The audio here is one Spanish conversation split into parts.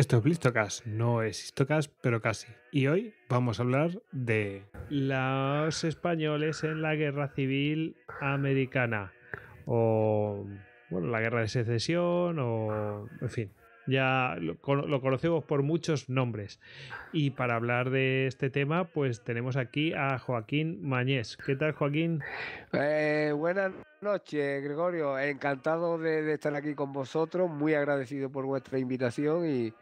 Esto es Blistocast, no es Histocast, pero casi. Y hoy vamos a hablar de los españoles en la guerra civil americana. O, bueno, la guerra de secesión, o, en fin, ya lo, conocemos por muchos nombres. Y para hablar de este tema, pues tenemos aquí a Joaquín Mañés. ¿Qué tal, Joaquín? Eh, buenas noches, Gregorio. Encantado de, de, estar aquí con vosotros, muy agradecido por vuestra invitación y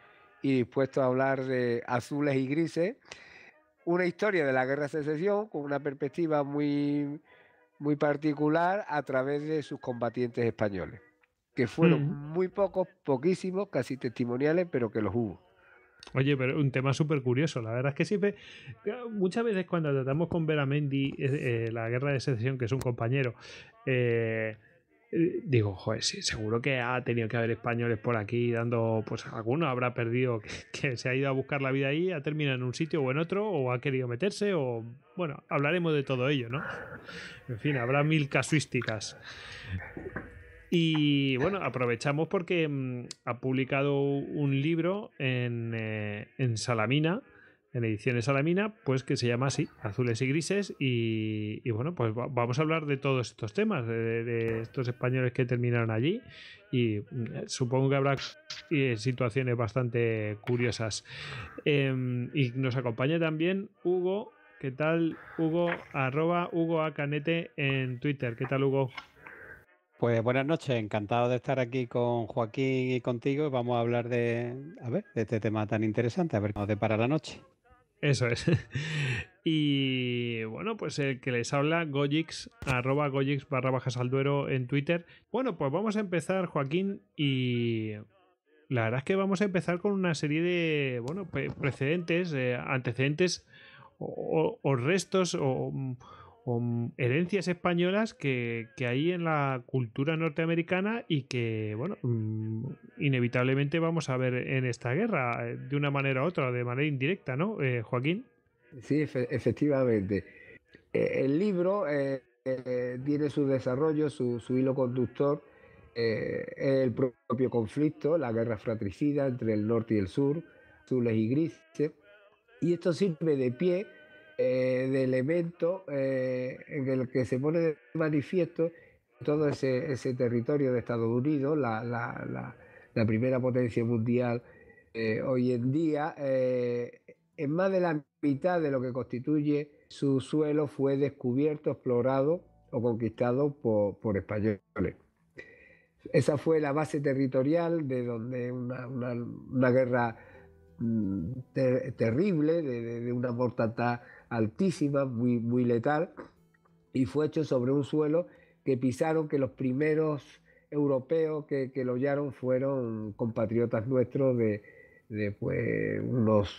y dispuesto a hablar de azules y grises. Una historia de la guerra de secesión con una perspectiva muy, muy particular a través de sus combatientes españoles, que fueron mm. muy pocos, poquísimos, casi testimoniales, pero que los hubo. Oye, pero un tema súper curioso. La verdad es que siempre, ah, muchas veces cuando tratamos con Veramendi Mendy, eh, eh, la guerra de secesión, que es un compañero, eh, eh, digo, joder, sí, seguro que ha tenido que haber españoles por aquí dando, pues alguno habrá perdido que, se ha ido a buscar la vida ahí, ha terminado en un sitio o en otro, o ha querido meterse, o bueno, hablaremos de todo ello, ¿no? En fin, habrá mil casuísticas. Y bueno, aprovechamos porque mm, ha publicado un libro en, eh, en Salamina en ediciones mina, pues que se llama así, Azules y Grises. Y, bueno, pues vamos a hablar de todos estos temas, de, estos españoles que terminaron allí. Y eh, supongo que habrá eh, situaciones bastante curiosas. Em, y nos acompaña también Hugo. ¿Qué tal, Hugo? Arroba Hugo Acanete en Twitter. ¿Qué tal, Hugo? Pues buenas noches, encantado de estar aquí con Joaquín y contigo. Vamos a hablar de, a ver, de este tema tan interesante, a ver de para la noche. Eso es. Y bueno, pues el que les habla, Gojix, arroba Gojix barra bajas al duero en Twitter. Bueno, pues vamos a empezar, Joaquín, y la verdad es que vamos a empezar con una serie de, bueno, precedentes, eh, antecedentes o, restos o con herencias españolas que, hay en la cultura norteamericana y que, bueno, mm, inevitablemente vamos a ver en esta guerra, eh, de una manera u otra, de manera indirecta, ¿no, eh, Joaquín? Sí, efectivamente. E, el libro eh, tiene su desarrollo, su, su hilo conductor, el propio conflicto, la guerra fratricida entre el norte y el sur, azules y grises, y esto sirve de pie eh, del evento eh, en el que se pone de manifiesto todo ese, territorio de Estados Unidos, la, primera potencia mundial eh, hoy en día, en más de la mitad de lo que constituye su suelo fue descubierto, explorado o conquistado por, españoles. Esa fue la base territorial de donde una, guerra mm, terrible, de, una mortandad altísima, muy, muy letal, y fue hecho sobre un suelo que pisaron que los primeros europeos que, que lo hallaron fueron compatriotas nuestros de, pues, unos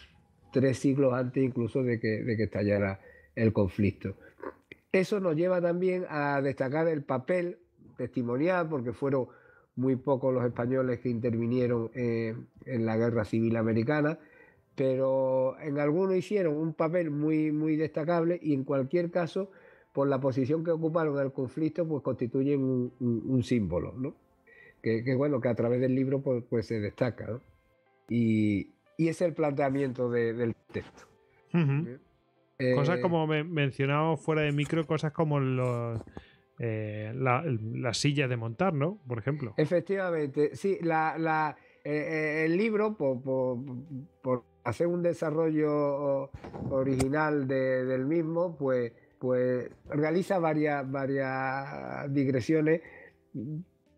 tres siglos antes incluso de que, de estallara el conflicto. Eso nos lleva también a destacar el papel testimonial, porque fueron muy pocos los españoles que intervinieron eh, en la guerra civil americana, pero en algunos hicieron un papel muy, muy destacable y en cualquier caso, por la posición que ocuparon en el conflicto, pues constituyen un, símbolo, ¿no? Que, bueno, que a través del libro pues, pues se destaca, ¿no? Y, es el planteamiento del texto. ¿Eh? cosas eh, como me fuera de micro, cosas como eh, la, silla de montar, ¿no? Por ejemplo. Efectivamente, sí, el libro, por, hacer un desarrollo original del mismo, pues, pues realiza varias, varias digresiones,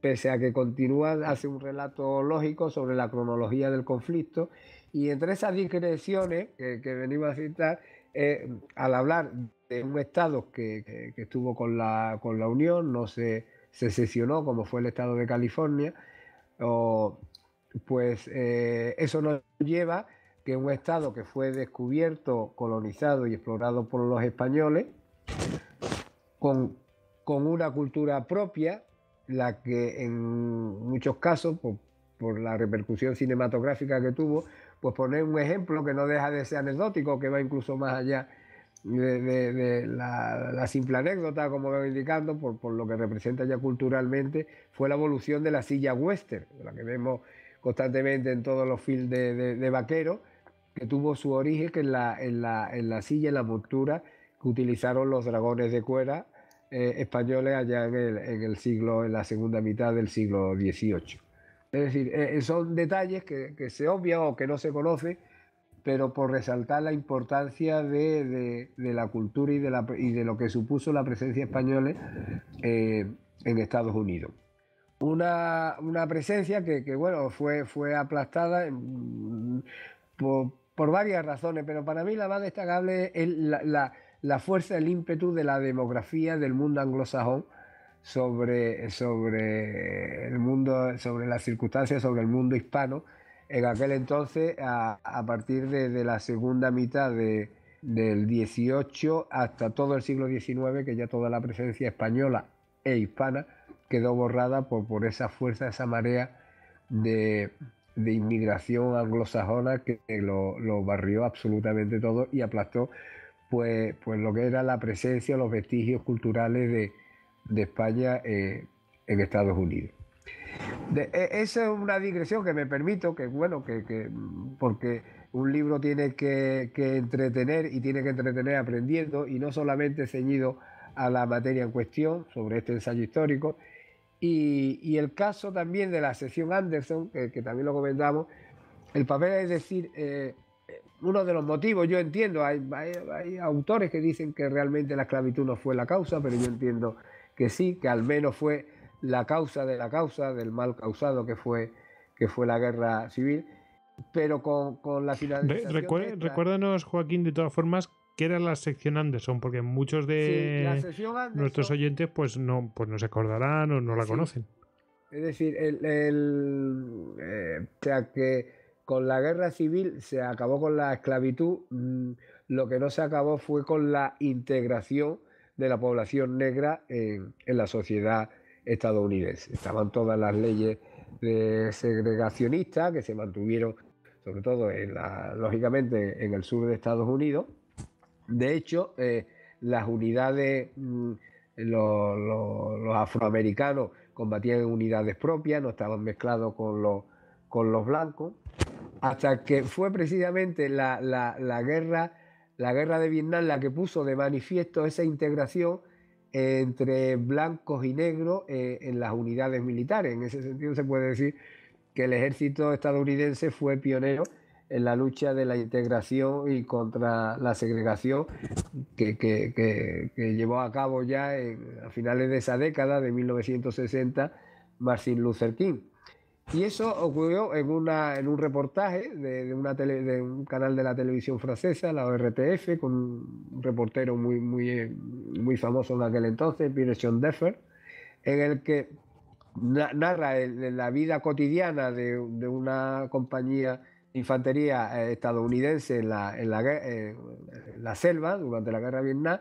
pese a que continúa, hace un relato lógico sobre la cronología del conflicto. Y entre esas digresiones que, venimos a citar, eh, al hablar de un Estado que, estuvo con la, Unión, no se, sesionó, como fue el Estado de California, pues eh, eso nos lleva que un estado que fue descubierto, colonizado y explorado por los españoles, con, una cultura propia, la que en muchos casos, por, la repercusión cinematográfica que tuvo, pues poner un ejemplo que no deja de ser anecdótico, que va incluso más allá de, la, simple anécdota, como veo indicando, por, por, lo que representa ya culturalmente, fue la evolución de la silla western, la que vemos constantemente en todos los films de, de vaquero, que tuvo su origen en la, en la, en la silla, y la montura que utilizaron los dragones de cuera eh, españoles allá en el, en el, siglo, en la segunda mitad del siglo XVIII. Es decir, eh, eh, son detalles que, que, se obvian o que no se conocen, pero por resaltar la importancia de, de, de la cultura y de, la, y de, lo que supuso la presencia española en Estados Unidos. Una, una presencia que, que, bueno, fue, fue aplastada mm, por, por varias razones, pero para mí la más destacable es la, fuerza, el ímpetu de la demografía del mundo anglosajón sobre, sobre el mundo, sobre las circunstancias, sobre el mundo hispano. En aquel entonces, a, partir de, la segunda mitad del 18 hasta todo el siglo XIX, que ya toda la presencia española e hispana quedó borrada por, por esa fuerza, esa marea de, de inmigración anglosajona que lo, barrió absolutamente todo y aplastó pues, pues lo que era la presencia, los vestigios culturales de, España eh, en Estados Unidos. E, esa es una digresión que me permito, que bueno, que, porque un libro tiene que, que, entretener y tiene que entretener aprendiendo y no solamente ceñido a la materia en cuestión sobre este ensayo histórico, y, el caso también de la sesión Anderson, que, también lo comentamos, el papel es decir, eh, uno de los motivos, yo entiendo, hay, autores que dicen que realmente la esclavitud no fue la causa, pero yo entiendo que sí, que al menos fue la causa de la causa, del mal causado que fue, que fue la guerra civil, pero con, con la finalización... recuérdanos, Joaquín, de todas formas, ¿Qué era la sección Anderson? Porque muchos de nuestros oyentes pues no, pues no se acordarán o no la conocen. Es decir, el, eh, o que con la guerra civil se acabó con la esclavitud, mm, lo que no se acabó fue con la integración de la población negra en, la sociedad estadounidense. Estaban todas las leyes segregacionistas que se mantuvieron, sobre todo en la, lógicamente en el sur de Estados Unidos, de hecho, eh, las unidades, mm, los, afroamericanos combatían en unidades propias, no estaban mezclados con los, blancos, hasta que fue precisamente la, guerra, la guerra de Vietnam la que puso de manifiesto esa integración entre blancos y negros eh, en las unidades militares. En ese sentido se puede decir que el ejército estadounidense fue pionero en la lucha de la integración y contra la segregación que, llevó a cabo ya a finales de esa década de 1960 Martin Luther King. Y eso ocurrió en, una, en un reportaje de, una de un canal de la televisión francesa, la ORTF, con un reportero muy, muy, eh, muy famoso en aquel entonces, Pierre Deffer... en el que narra la vida cotidiana de, de una compañía infantería eh, estadounidense eh, en la, selva durante la guerra de Vietnam.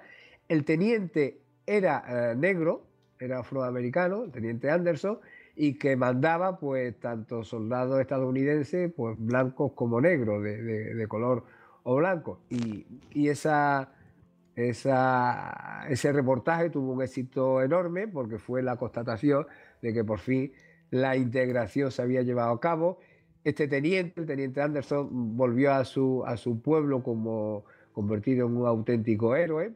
El teniente era eh, negro, era afroamericano, el teniente Anderson, y que mandaba pues tanto soldados estadounidenses, pues blancos como negros, de, color o blanco. Y, esa, esa, ese reportaje tuvo un éxito enorme porque fue la constatación de que por fin la integración se había llevado a cabo este teniente, el teniente Anderson, volvió a su, a su pueblo como convertido en un auténtico héroe,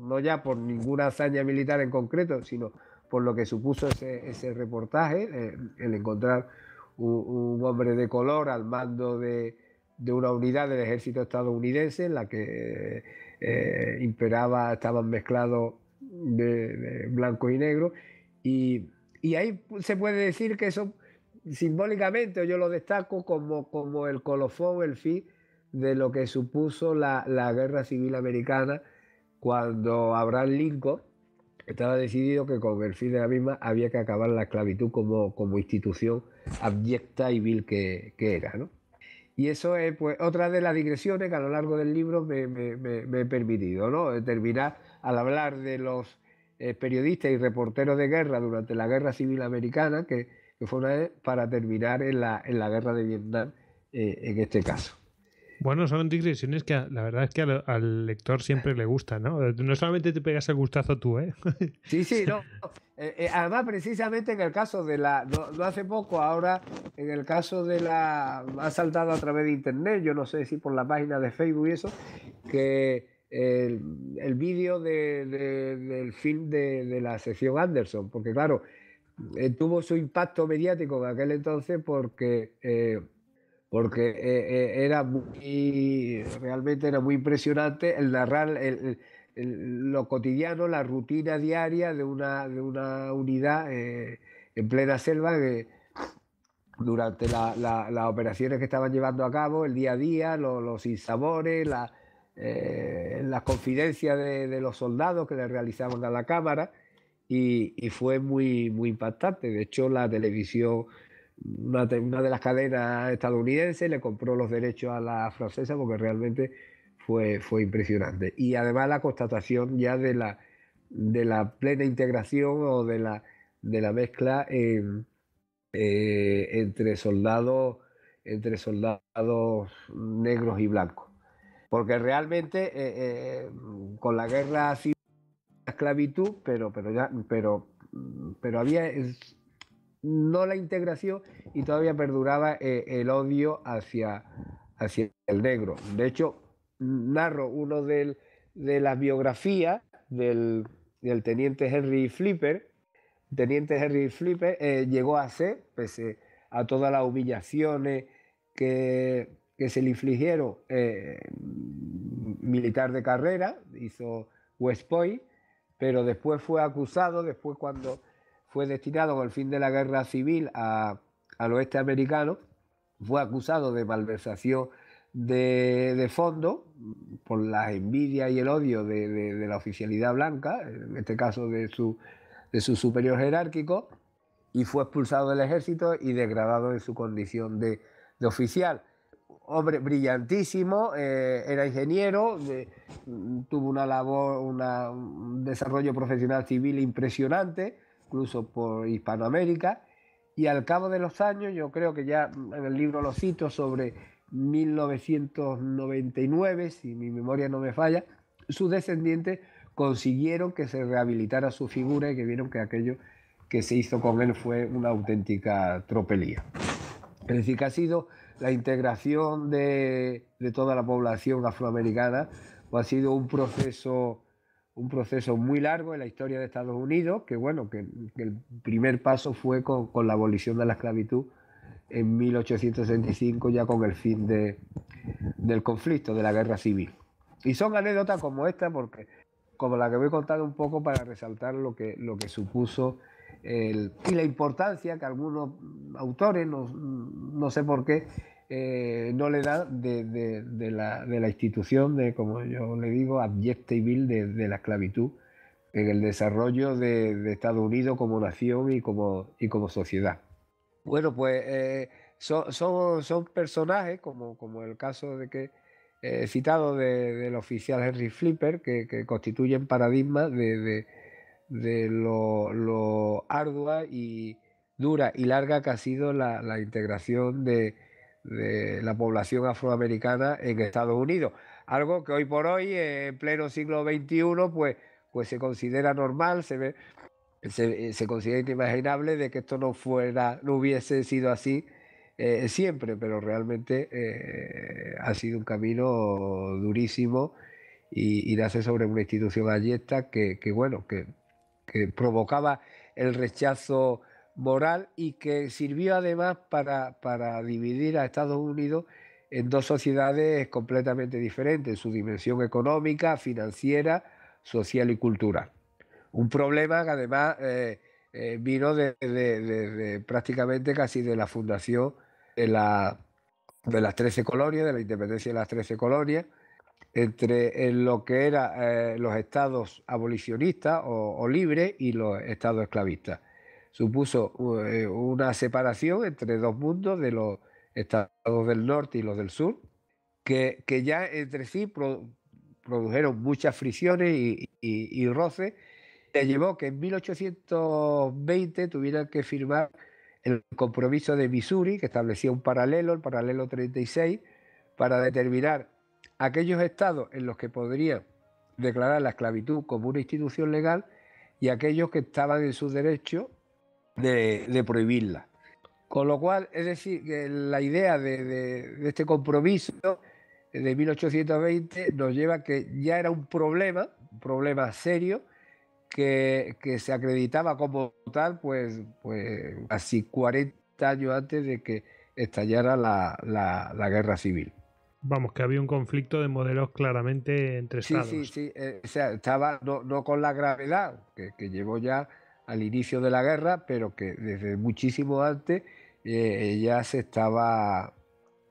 no ya por ninguna hazaña militar en concreto, sino por lo que supuso ese, ese reportaje, eh, el encontrar un, hombre de color al mando de, de, una unidad del ejército estadounidense en la que eh, eh, imperaba, estaban mezclados de, blanco y negro, y, y ahí se puede decir que eso simbólicamente yo lo destaco como, como el colofón, el fin de lo que supuso la, guerra civil americana cuando Abraham Lincoln estaba decidido que con el fin de la misma había que acabar la esclavitud como, como institución abyecta y vil que, que era. Y eso es pues, otra de las digresiones que a lo largo del libro me, he permitido, ¿no? terminar al hablar de los eh, periodistas y reporteros de guerra durante la Guerra Civil Americana, que, que fue una vez para terminar en la, en la guerra de Vietnam eh, en este caso. Bueno, son digresiones que la verdad es que al, lector siempre le gusta, ¿no? No solamente te pegas el gustazo tú, ¿eh? Sí, sí, no. Eh, eh, además, precisamente en el caso de la. No, hace poco, ahora, en el caso de la. Ha saltado a través de internet, yo no sé si por la página de Facebook y eso, que el, el vídeo de, del film de, de la sección Anderson, porque claro, eh, tuvo su impacto mediático en aquel entonces porque, eh, porque eh, era muy, realmente era muy impresionante el narrar el, lo cotidiano, la rutina diaria de una, de una unidad en plena selva durante las operaciones que estaban llevando a cabo, el día a día, los, los insabores, la, las confidencias de, de, los soldados que le realizaban a la cámara y, fue muy, muy impactante. De hecho, la televisión, una, de las cadenas estadounidenses, le compró los derechos a la francesa porque realmente fue, fue impresionante. Y además la constatación ya de la, de la plena integración o de la, de la mezcla eh, entre soldados entre soldados negros y blancos. Porque realmente eh, eh, con la guerra civil esclavitud, pero, pero, ya, pero, mm, pero había no la integración y todavía perduraba eh, el odio hacia, hacia el negro. De hecho, narro uno de las biografías del, teniente Henry Flipper. Teniente Henry Flipper eh, llegó a ser, pese a todas las humillaciones que, se le infligieron, eh, militar de carrera, hizo West Point, pero después fue acusado, después cuando fue destinado con el fin de la guerra civil al oeste americano, fue acusado de malversación de, de fondo por la envidia y el odio de, la oficialidad blanca, en este caso de su, de su superior jerárquico, y fue expulsado del ejército y degradado en su condición de oficial hombre brillantísimo, eh, era ingeniero, mm, tuvo una labor, un desarrollo profesional civil impresionante, incluso por Hispanoamérica, y al cabo de los años, yo creo que ya mm, en el libro lo cito sobre 1999, si mi memoria no me falla, sus descendientes consiguieron que se rehabilitara su figura y que vieron que aquello que se hizo con él fue una auténtica tropelía. Es decir, que ha sido la integración de, toda la población afroamericana pues ha sido un proceso un proceso muy largo en la historia de Estados Unidos, que bueno, el primer paso fue con, la abolición de la esclavitud en 1865, ya con el fin del conflicto, de la guerra civil. Y son anécdotas como esta, porque como la que voy contar un poco para resaltar lo que, lo que supuso y la importancia que algunos autores, no, no sé por qué, eh, no le dan de, de, la, de, la, institución, de, como yo le digo, abyecta y vil de, la esclavitud en el desarrollo de, Estados Unidos como nación y como, y como sociedad. Bueno, pues eh, son, son, son, personajes, como, como el caso de que eh, citado del oficial Henry Flipper, que, que constituyen paradigmas de, de lo, ardua y dura y larga que ha sido la, integración de, la población afroamericana en Estados Unidos. Algo que hoy por hoy, en pleno siglo XXI, pues, pues se considera normal, se, ve, se, considera inimaginable de que esto no, fuera, no hubiese sido así eh, siempre, pero realmente eh, ha sido un camino durísimo y, y nace sobre una institución ayesta que, que bueno, que que provocaba el rechazo moral y que sirvió además para, dividir a Estados Unidos en dos sociedades completamente diferentes, en su dimensión económica, financiera, social y cultural. Un problema que además eh, eh, vino de, prácticamente casi de la fundación de, la, de las 13 colonias, de la independencia de las 13 colonias, entre eh, lo que eran eh, los estados abolicionistas o, libres y los estados esclavistas. Supuso eh, una separación entre dos mundos de los estados del norte y los del sur, que, que ya entre sí produjeron muchas fricciones y, y roces, que llevó que en 1820 tuvieran que firmar el compromiso de Missouri, que establecía un paralelo, el paralelo 36, para determinar aquellos estados en los que podría declarar la esclavitud como una institución legal y aquellos que estaban en su derecho de, prohibirla. Con lo cual, es decir, la idea de, este compromiso de 1820 nos lleva a que ya era un problema, un problema serio, que, se acreditaba como tal, pues, pues así 40 años antes de que estallara la guerra civil. Vamos, que había un conflicto de modelos claramente entre Sí, estados. sí, sí. sí. Eh, o sea, estaba no, con la gravedad que, llevó ya al inicio de la guerra, pero que desde muchísimo antes ya eh, se estaba,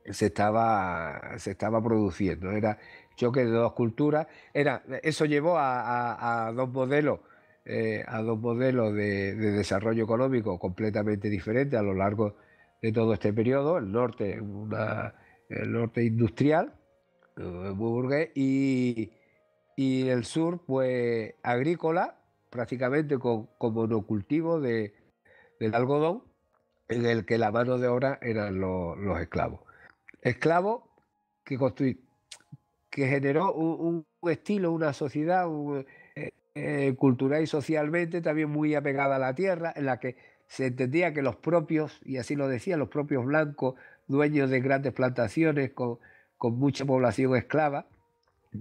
se estaba, se estaba produciendo. Era choque de dos culturas. Era, eso llevó a, dos modelos. Eh, a dos modelos de, de desarrollo económico completamente diferentes a lo largo de todo este periodo. El norte, una, el norte industrial, burgués, y, y, el sur, pues agrícola, prácticamente con, monocultivo de, del algodón, en el que la mano de obra eran los, esclavos. Esclavos que, que generó un, estilo, una sociedad eh, eh, cultural y socialmente también muy apegada a la tierra, en la que se entendía que los propios, y así lo decían, los propios blancos dueños de grandes plantaciones con, con mucha población esclava.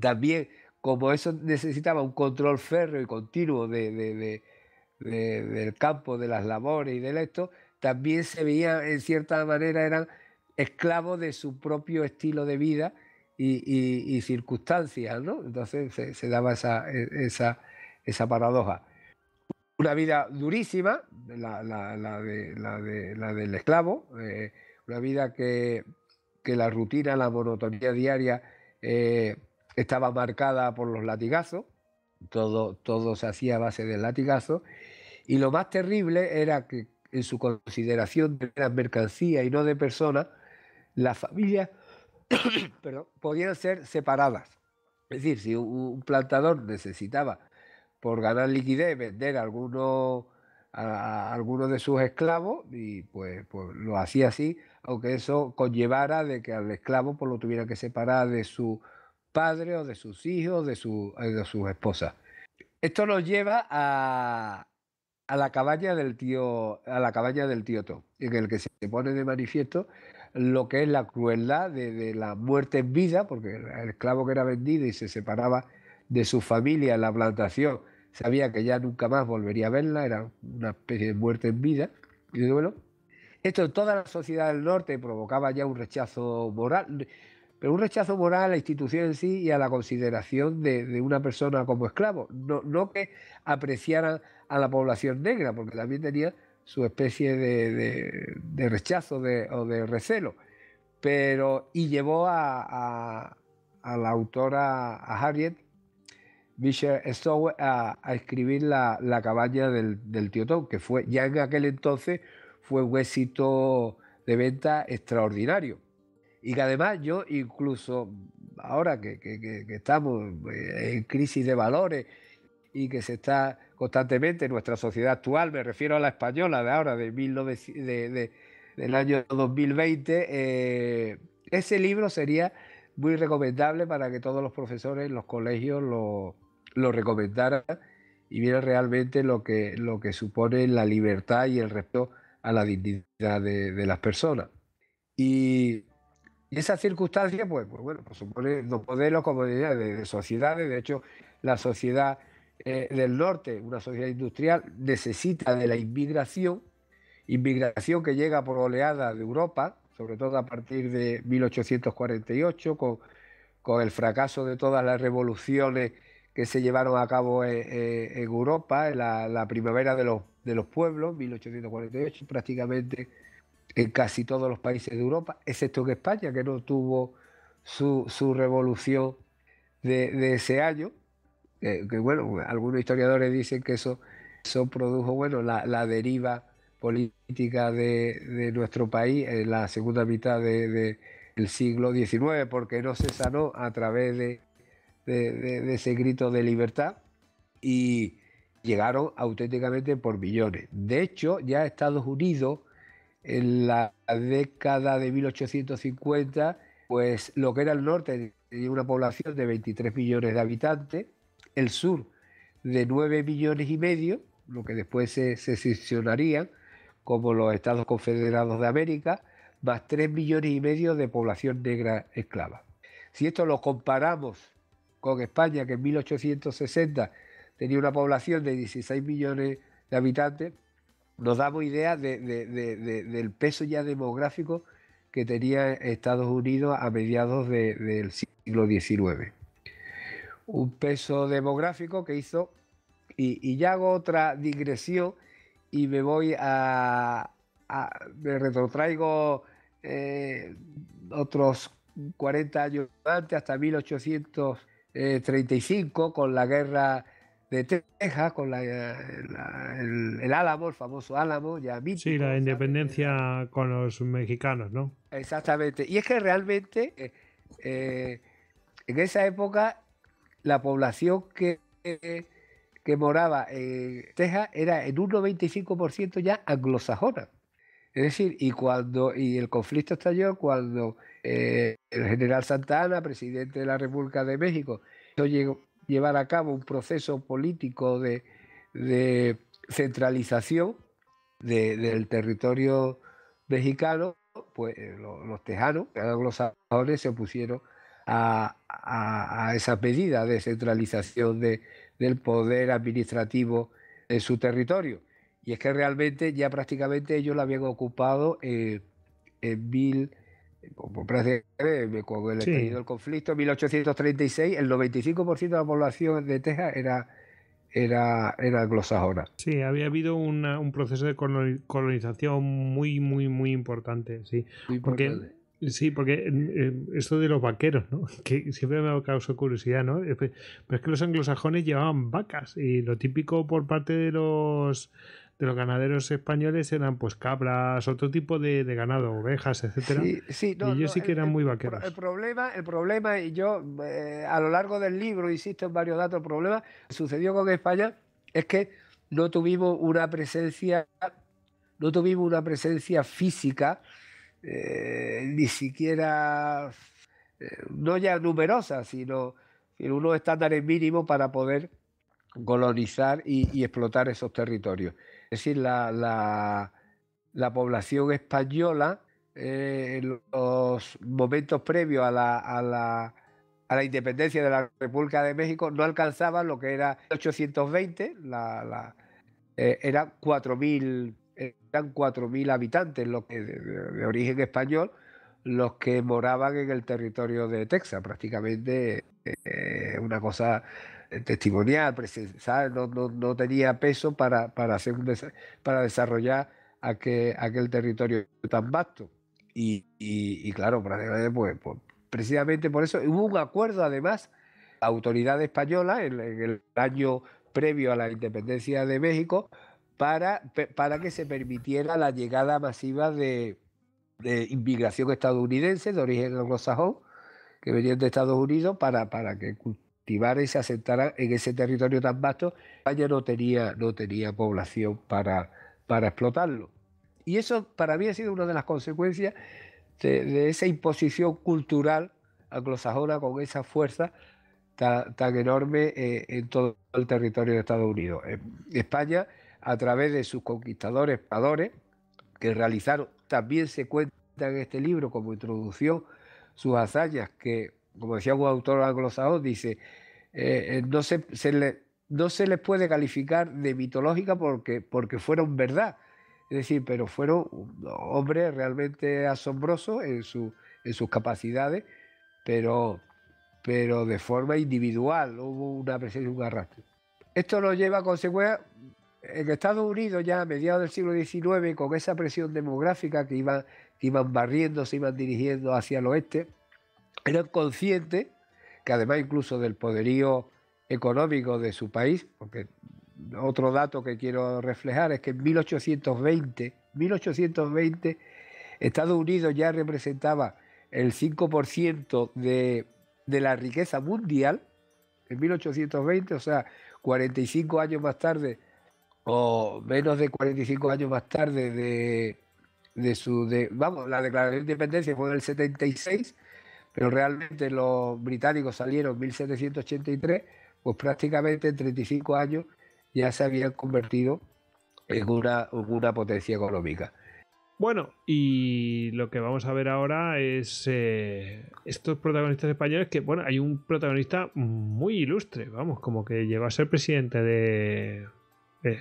También, como eso necesitaba un control férreo y continuo de, de, de, del campo, de las labores y del esto, también se veía, en cierta manera, eran esclavos de su propio estilo de vida y, y, circunstancias, ¿no? Entonces se, daba e, esa, esa, paradoja una vida durísima, la, la, la, de, la del esclavo, eh, una vida que, la rutina, la monotonía diaria eh, estaba marcada por los latigazos, todo, todo se hacía a base de latigazo. y lo más terrible era que en su consideración de las mercancía y no de personas, las familias podían ser separadas. Es decir, si un plantador necesitaba, por ganar liquidez, vender a alguno, de sus esclavos, y pues, pues lo hacía así, que eso conllevara de que al esclavo por pues, lo tuviera que separar de su padre o de sus hijos, de, su, eh, de sus esposas. Esto nos lleva a, la cabaña del tío, a la cabaña del tío en el que se pone de manifiesto lo que es la crueldad de, de, la muerte en vida, porque el esclavo que era vendido y se separaba de su familia en la plantación, sabía que ya nunca más volvería a verla, era una especie de muerte en vida, y bueno, esto en toda la sociedad del norte provocaba ya un rechazo moral, pero un rechazo moral a la institución en sí y a la consideración de, una persona como esclavo. No, que apreciaran a la población negra, porque también tenía su especie de, rechazo o de recelo. Pero, y llevó a, la autora, a Harriet ...Michelle Stowe, a, escribir la, cabaña del, del tío que fue ya en aquel entonces fue un éxito de venta extraordinario. Y que además yo incluso, ahora que, estamos eh, en crisis de valores y que se está constantemente en nuestra sociedad actual, me refiero a la española de ahora, de, del año 2020, eh, ese libro sería muy recomendable para que todos los profesores en los colegios lo, lo recomendaran y vieran realmente lo que, lo que supone la libertad y el respeto a la dignidad de, las personas. Y, y esas circunstancias, pues, pues, bueno, pues, supone los modelos como de, de sociedades. De hecho, la sociedad eh, del norte, una sociedad industrial, necesita de la inmigración, inmigración que llega por oleadas de Europa, sobre todo a partir de 1848, con, con el fracaso de todas las revoluciones que se llevaron a cabo eh, eh, en, Europa, en la, primavera de los de los pueblos, 1848, prácticamente en casi todos los países de Europa, excepto que España, que no tuvo su, revolución de, ese año, eh, que bueno, algunos historiadores dicen que eso, eso produjo bueno, la, deriva política de, nuestro país en la segunda mitad de, del siglo XIX, porque no se sanó a través de, de ese grito de libertad. Y, llegaron auténticamente por millones. De hecho, ya Estados Unidos, en la década de 1850, pues lo que era el norte tenía una población de 23 millones de habitantes, el sur de 9 millones y medio, lo que después se seccionarían como los Estados Confederados de América, más 3 millones y medio de población negra esclava. Si esto lo comparamos con España, que en 1860 tenía una población de 16 millones de habitantes, nos damos idea del peso ya demográfico que tenía Estados Unidos a mediados del siglo XIX. Un peso demográfico que hizo, y, ya hago otra digresión y me voy a, me retrotraigo eh, otros 40 años antes, hasta 1835, con la guerra de Texas con eh, el, Álamo, el famoso Álamo, ya mítico, Sí, la independencia con los mexicanos, ¿no? Exactamente. Y es que realmente eh, eh, en esa época la población que, que moraba en Texas era en un 95% ya anglosajona. Es decir, y cuando y el conflicto estalló cuando el general Santana, presidente de la República de México, llegó, llevar a cabo un proceso político de, centralización del territorio mexicano, pues eh, los, tejanos, los anglosajones, se opusieron a, esa medida de centralización del poder administrativo en su territorio. Y es que realmente ya prácticamente ellos la habían ocupado eh, en mil, cuando el el conflicto en 1836, el 95% de la población de Texas era, era, era anglosajona. Sí, había habido un proceso de colonización muy, muy, muy importante. Sí, porque, sí porque eh, eh, esto de los vaqueros, ¿no? que siempre me ha causado curiosidad, ¿no? Pero es que los anglosajones llevaban vacas y lo típico por parte de los de los ganaderos españoles eran pues cabras, otro tipo de, ganado, ovejas, etcétera. sí, y ellos sí que eran muy vaqueros. El problema, el problema, y yo eh, a lo largo del libro insisto en varios datos, el problema sucedió con España es que no tuvimos una presencia, no tuvimos una presencia física, eh, ni siquiera eh, no ya numerosa, sino unos estándares mínimos para poder colonizar y, explotar esos territorios. Es decir, la, población española eh, en los momentos previos a la, a la, independencia de la República de México no alcanzaba lo que era 820, la, eh, eran 4.000 eran habitantes que, de, origen español los que moraban en el territorio de Texas, prácticamente eh, una cosa eh, testimonial, No, tenía peso para, para, hacer para desarrollar aquel, aquel, territorio tan vasto. Y, claro, pues, pues, precisamente por eso hubo un acuerdo además, la autoridad española en, el año previo a la independencia de México, para, para que se permitiera la llegada masiva de, inmigración estadounidense de origen anglosajón que venían de Estados Unidos para, para que y se asentara en ese territorio tan vasto, España no tenía, población para, para explotarlo. Y eso para mí ha sido una de las consecuencias de, esa imposición cultural anglosajona con esa fuerza tan, tan enorme eh, en todo el territorio de Estados Unidos. Eh, España, a través de sus conquistadores, padres, que realizaron, también se cuenta en este libro como introducción sus hazañas que como decía un autor anglosajón, dice, eh, eh, no, se, le, no se les puede calificar de mitológica porque, porque fueron verdad. Es decir, pero fueron hombres realmente asombrosos en, su, en sus capacidades, pero, pero de forma individual, hubo una presencia, un arrastre. Esto lo lleva a consecuencia, En Estados Unidos, ya a mediados del siglo XIX, con esa presión demográfica que iban, que iban barriendo, se iban dirigiendo hacia el oeste, era consciente, que además incluso del poderío económico de su país, porque otro dato que quiero reflejar es que en 1820, 1820 Estados Unidos ya representaba el 5% de, de la riqueza mundial, en 1820, o sea, 45 años más tarde, o menos de 45 años más tarde de, de su... De, vamos, la declaración de independencia fue en el 76, pero realmente los británicos salieron en 1783, pues prácticamente en 35 años ya se habían convertido en una, una potencia económica. Bueno, y lo que vamos a ver ahora es eh, estos protagonistas españoles que, bueno, hay un protagonista muy ilustre, vamos, como que llegó a ser presidente de... Eh,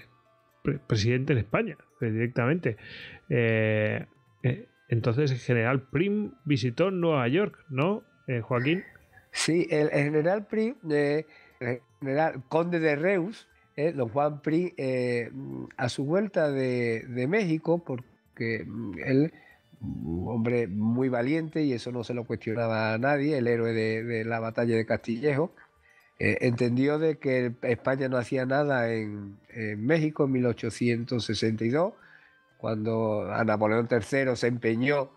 presidente en España, eh, directamente. Entonces, el general Prim visitó Nueva York, ¿no, eh, Joaquín? Sí, el, general Prim, eh, el general conde de Reus, eh, don Juan Prim, a su vuelta de, México, porque mm, él, un hombre muy valiente, y eso no se lo cuestionaba a nadie, el héroe de, la batalla de Castillejo, entendió de que España no hacía nada en México en 1862 cuando a Napoleón III se empeñó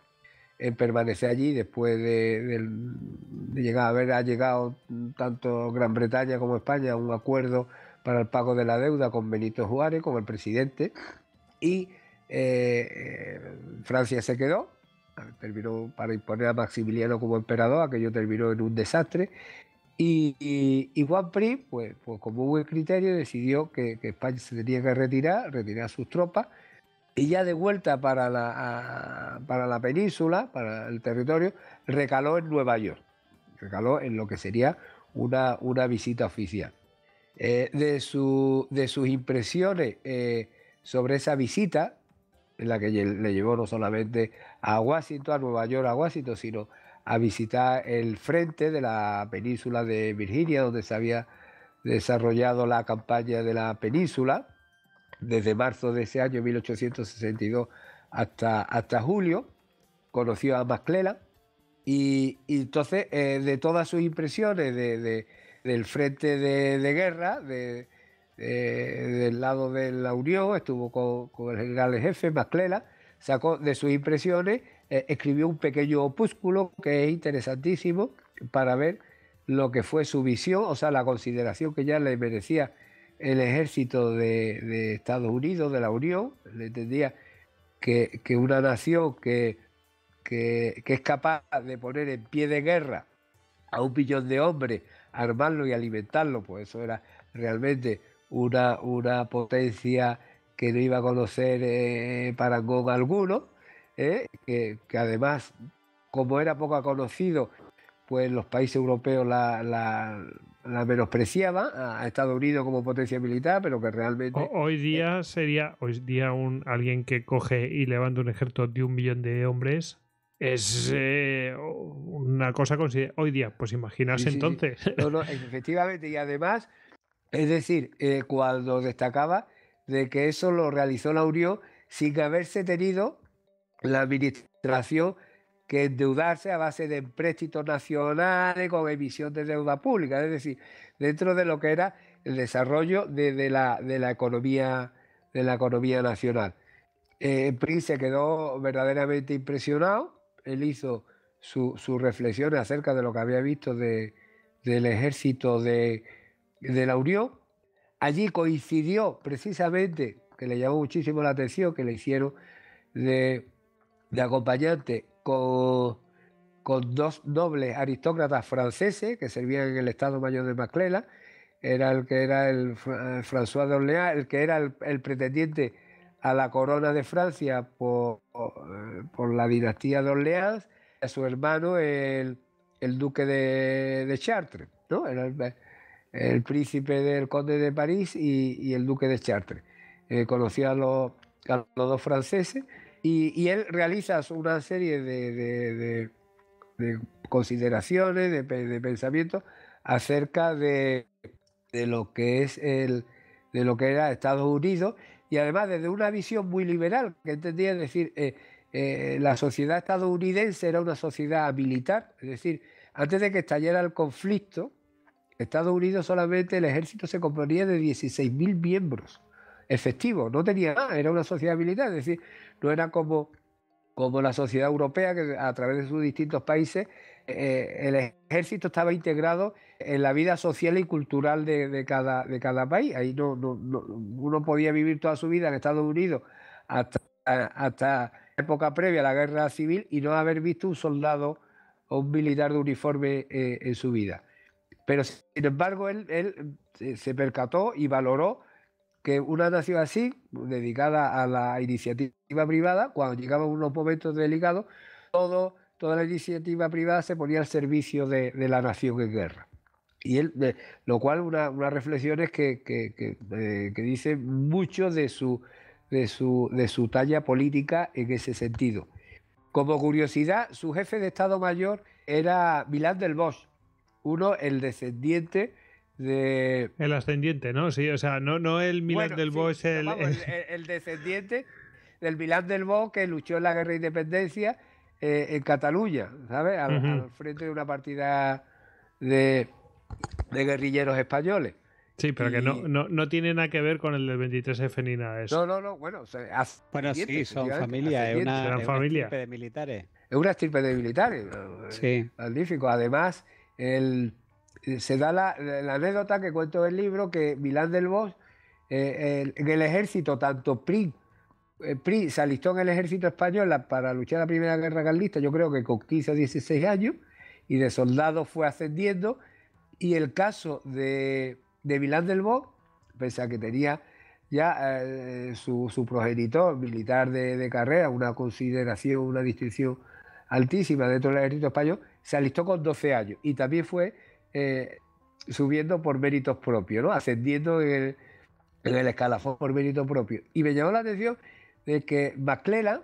en permanecer allí después de, llegar, haber ha llegado tanto Gran Bretaña como España a un acuerdo para el pago de la deuda con Benito Juárez como el presidente y eh, eh, Francia se quedó terminó para imponer a Maximiliano como emperador, aquello terminó en un desastre. Y, Juan Pri pues, pues, como buen criterio, decidió que, España se tenía que retirar, retirar sus tropas y ya de vuelta para la, para la península, para el territorio, recaló en Nueva York, recaló en lo que sería una, una visita oficial. Eh, de, su, de, sus impresiones eh, sobre esa visita, en la que le llevó no solamente a Washington, a Nueva York, a Washington, sino a visitar el frente de la península de Virginia, donde se había desarrollado la campaña de la península, desde marzo de ese año, 1862, hasta, hasta julio. Conoció a Masclela y, entonces eh, de todas sus impresiones del frente de, guerra, del lado de la Unión, estuvo con, el general jefe Masclela, sacó de sus impresiones, eh, escribió un pequeño opúsculo que es interesantísimo para ver lo que fue su visión, o sea, la consideración que ya le merecía el ejército de, Estados Unidos, de la Unión, le entendía que, una nación que, es capaz de poner en pie de guerra a un millón de hombres, armarlo y alimentarlo, pues eso era realmente una, una potencia que no iba a conocer eh, parangón alguno, ¿eh? que, además, como era poco conocido, pues los países europeos la la menospreciaba a Estados Unidos como potencia militar, pero que realmente... hoy día eh, sería, hoy día un, alguien que coge y levanta un ejército de un millón de hombres es eh, una cosa considerable. Hoy día, pues imaginarse entonces. E-, efectivamente, y además, es decir, eh, cuando destacaba de que eso lo realizó Laurio sin haberse tenido la administración que endeudarse a base de empréstitos nacionales con emisión de deuda pública, es decir, dentro de lo que era el desarrollo de, la, de la, economía, de la economía nacional. Eh, Prince quedó verdaderamente impresionado, él hizo sus su reflexiones acerca de lo que había visto de, del ejército de, de la Unión. Allí coincidió precisamente, que le llamó muchísimo la atención, que le hicieron de, de acompañante con, con dos nobles aristócratas franceses que servían en el Estado Mayor de Maclela, era el que era el eh, François d'Orléans el que era el, pretendiente a la corona de Francia por, eh, por, la dinastía de a su hermano el, el duque de, de, Chartres, ¿no? el, el, príncipe del conde de París y, y el duque de Chartres. Eh, conocía los, a los dos franceses y, él realiza una serie de, consideraciones, de, pensamientos acerca de, lo que es el, de lo que era Estados Unidos y además desde una visión muy liberal que entendía es decir eh, eh, la sociedad estadounidense era una sociedad militar, es decir, antes de que estallara el conflicto, Estados Unidos solamente el ejército se componía de 16.000 miembros efectivo, no tenía nada, era una sociedad militar, es decir, no era como, como la sociedad europea que a través de sus distintos países eh, el ejército estaba integrado en la vida social y cultural de, cada, de cada país. Ahí no, uno podía vivir toda su vida en Estados Unidos hasta, hasta época previa a la guerra civil y no haber visto un soldado o un militar de uniforme eh, en su vida. Pero sin embargo, él, él eh, se percató y valoró que una nación así, dedicada a la iniciativa privada, cuando llegaban unos momentos delicados, todo, toda la iniciativa privada se ponía al servicio de, la nación en guerra. Y él, lo cual, una reflexión que, que, que, eh, mucho de su, de, su, de su talla política en ese sentido. Como curiosidad, su jefe de Estado Mayor era Milán del Bosch, uno, el descendiente el ascendiente, ¿no? Sí, o sea, no, no el Milan del es el, el, descendiente del Milan del Bo que luchó en la guerra de independencia eh, en Cataluña, ¿sabes? Al, frente de una partida de, guerrilleros españoles. Sí, pero que no, no, tiene nada que ver con el del 23F ni nada eso. No, no, no, bueno, bueno sí, son familia, es una, familia. de militares. Es una estirpe de militares. Sí. Magnífico. Además, el eh, se da la, anécdota que cuento en el libro que Milán del Bosch, eh, en el ejército, tanto PRI, eh, PRI se alistó en el ejército español para luchar la Primera Guerra Carlista, yo creo que con 15 a 16 años, y de soldado fue ascendiendo. Y el caso de, de Milán del Bosch, pese a que tenía ya su, progenitor militar de, de, carrera, una consideración, una distinción altísima dentro del ejército español, se alistó con 12 años y también fue eh, subiendo por méritos propios, ¿no? ascendiendo en el, escalafón por méritos propios. Y me llamó la atención de que McClellan,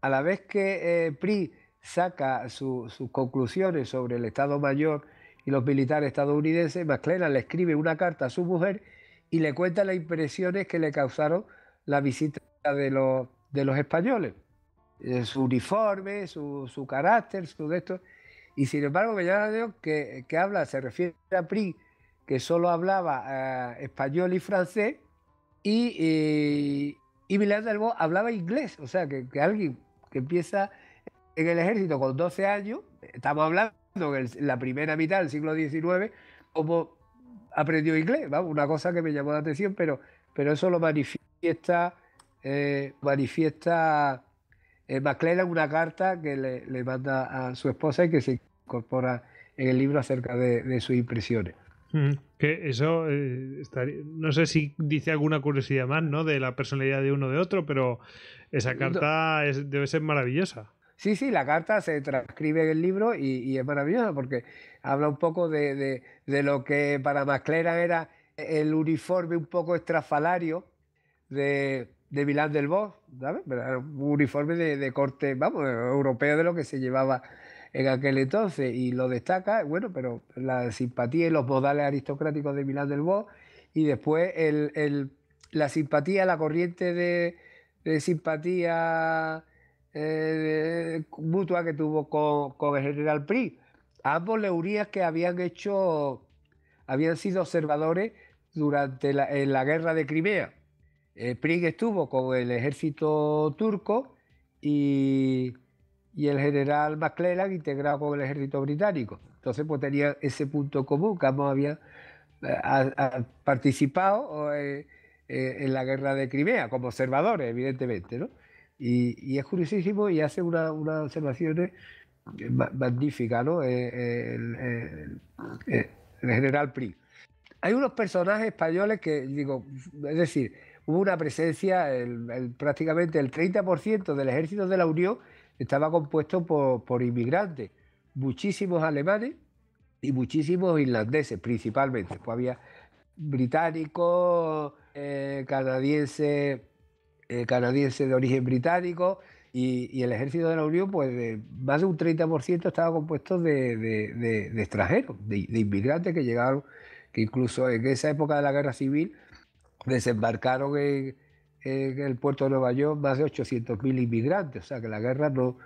a la vez que eh, PRI saca sus conclusiones sobre el Estado Mayor y los militares estadounidenses, McClellan le escribe una carta a su mujer y le cuenta las impresiones que le causaron la visita de los, españoles. Eh, su uniforme, su, carácter, su de y sin embargo, de que, que habla, se refiere a PRI, que solo hablaba eh, español y francés, y, Milán eh, y Milán hablaba inglés. O sea, que, alguien que empieza en el ejército con 12 años, estamos hablando en, la primera mitad del siglo XIX, como aprendió inglés, una cosa que me llamó la atención, pero, pero eso lo manifiesta, eh, manifiesta eh, una carta que le, manda a su esposa y que se incorpora en el libro acerca de, sus impresiones. Mm, que eso eh, no sé si dice alguna curiosidad más, ¿no? De la personalidad de uno de otro, pero esa carta debe ser maravillosa. Sí, sí, la carta se transcribe en el libro y, es maravillosa porque habla un poco de, de lo que para Masclera era el uniforme un poco estrafalario de, de Milán del Vos, un uniforme de, corte, vamos, europeo de lo que se llevaba en aquel entonces. Y lo destaca, bueno, pero la simpatía y los modales aristocráticos de Milán del Vos, Y después la simpatía, la corriente de, simpatía eh, mutua que tuvo con, el general PRI. ambos leurías que habían hecho, habían sido observadores durante la guerra de Crimea eh, Prig estuvo con el ejército turco y, y el general McClellan integrado con el ejército británico. Entonces, pues tenía ese punto común que ambos habían eh, participado eh, eh, en, la guerra de Crimea, como observadores, evidentemente. ¿no? Y, es curiosísimo y hace unas observaciones magníficas ¿no? el, el general Prig. Hay unos personajes españoles que, digo, es decir, hubo una presencia, prácticamente el 30% del ejército de la Unión estaba compuesto por, inmigrantes, muchísimos alemanes y muchísimos irlandeses principalmente. Pues había británicos, eh, eh, canadienses, de origen británico y, el ejército de la Unión, pues más de un 30% estaba compuesto de extranjeros, de, inmigrantes que llegaron, que incluso en esa época de la guerra civil desembarcaron en, el puerto de Nueva York más de 800.000 inmigrantes, o sea que la guerra no,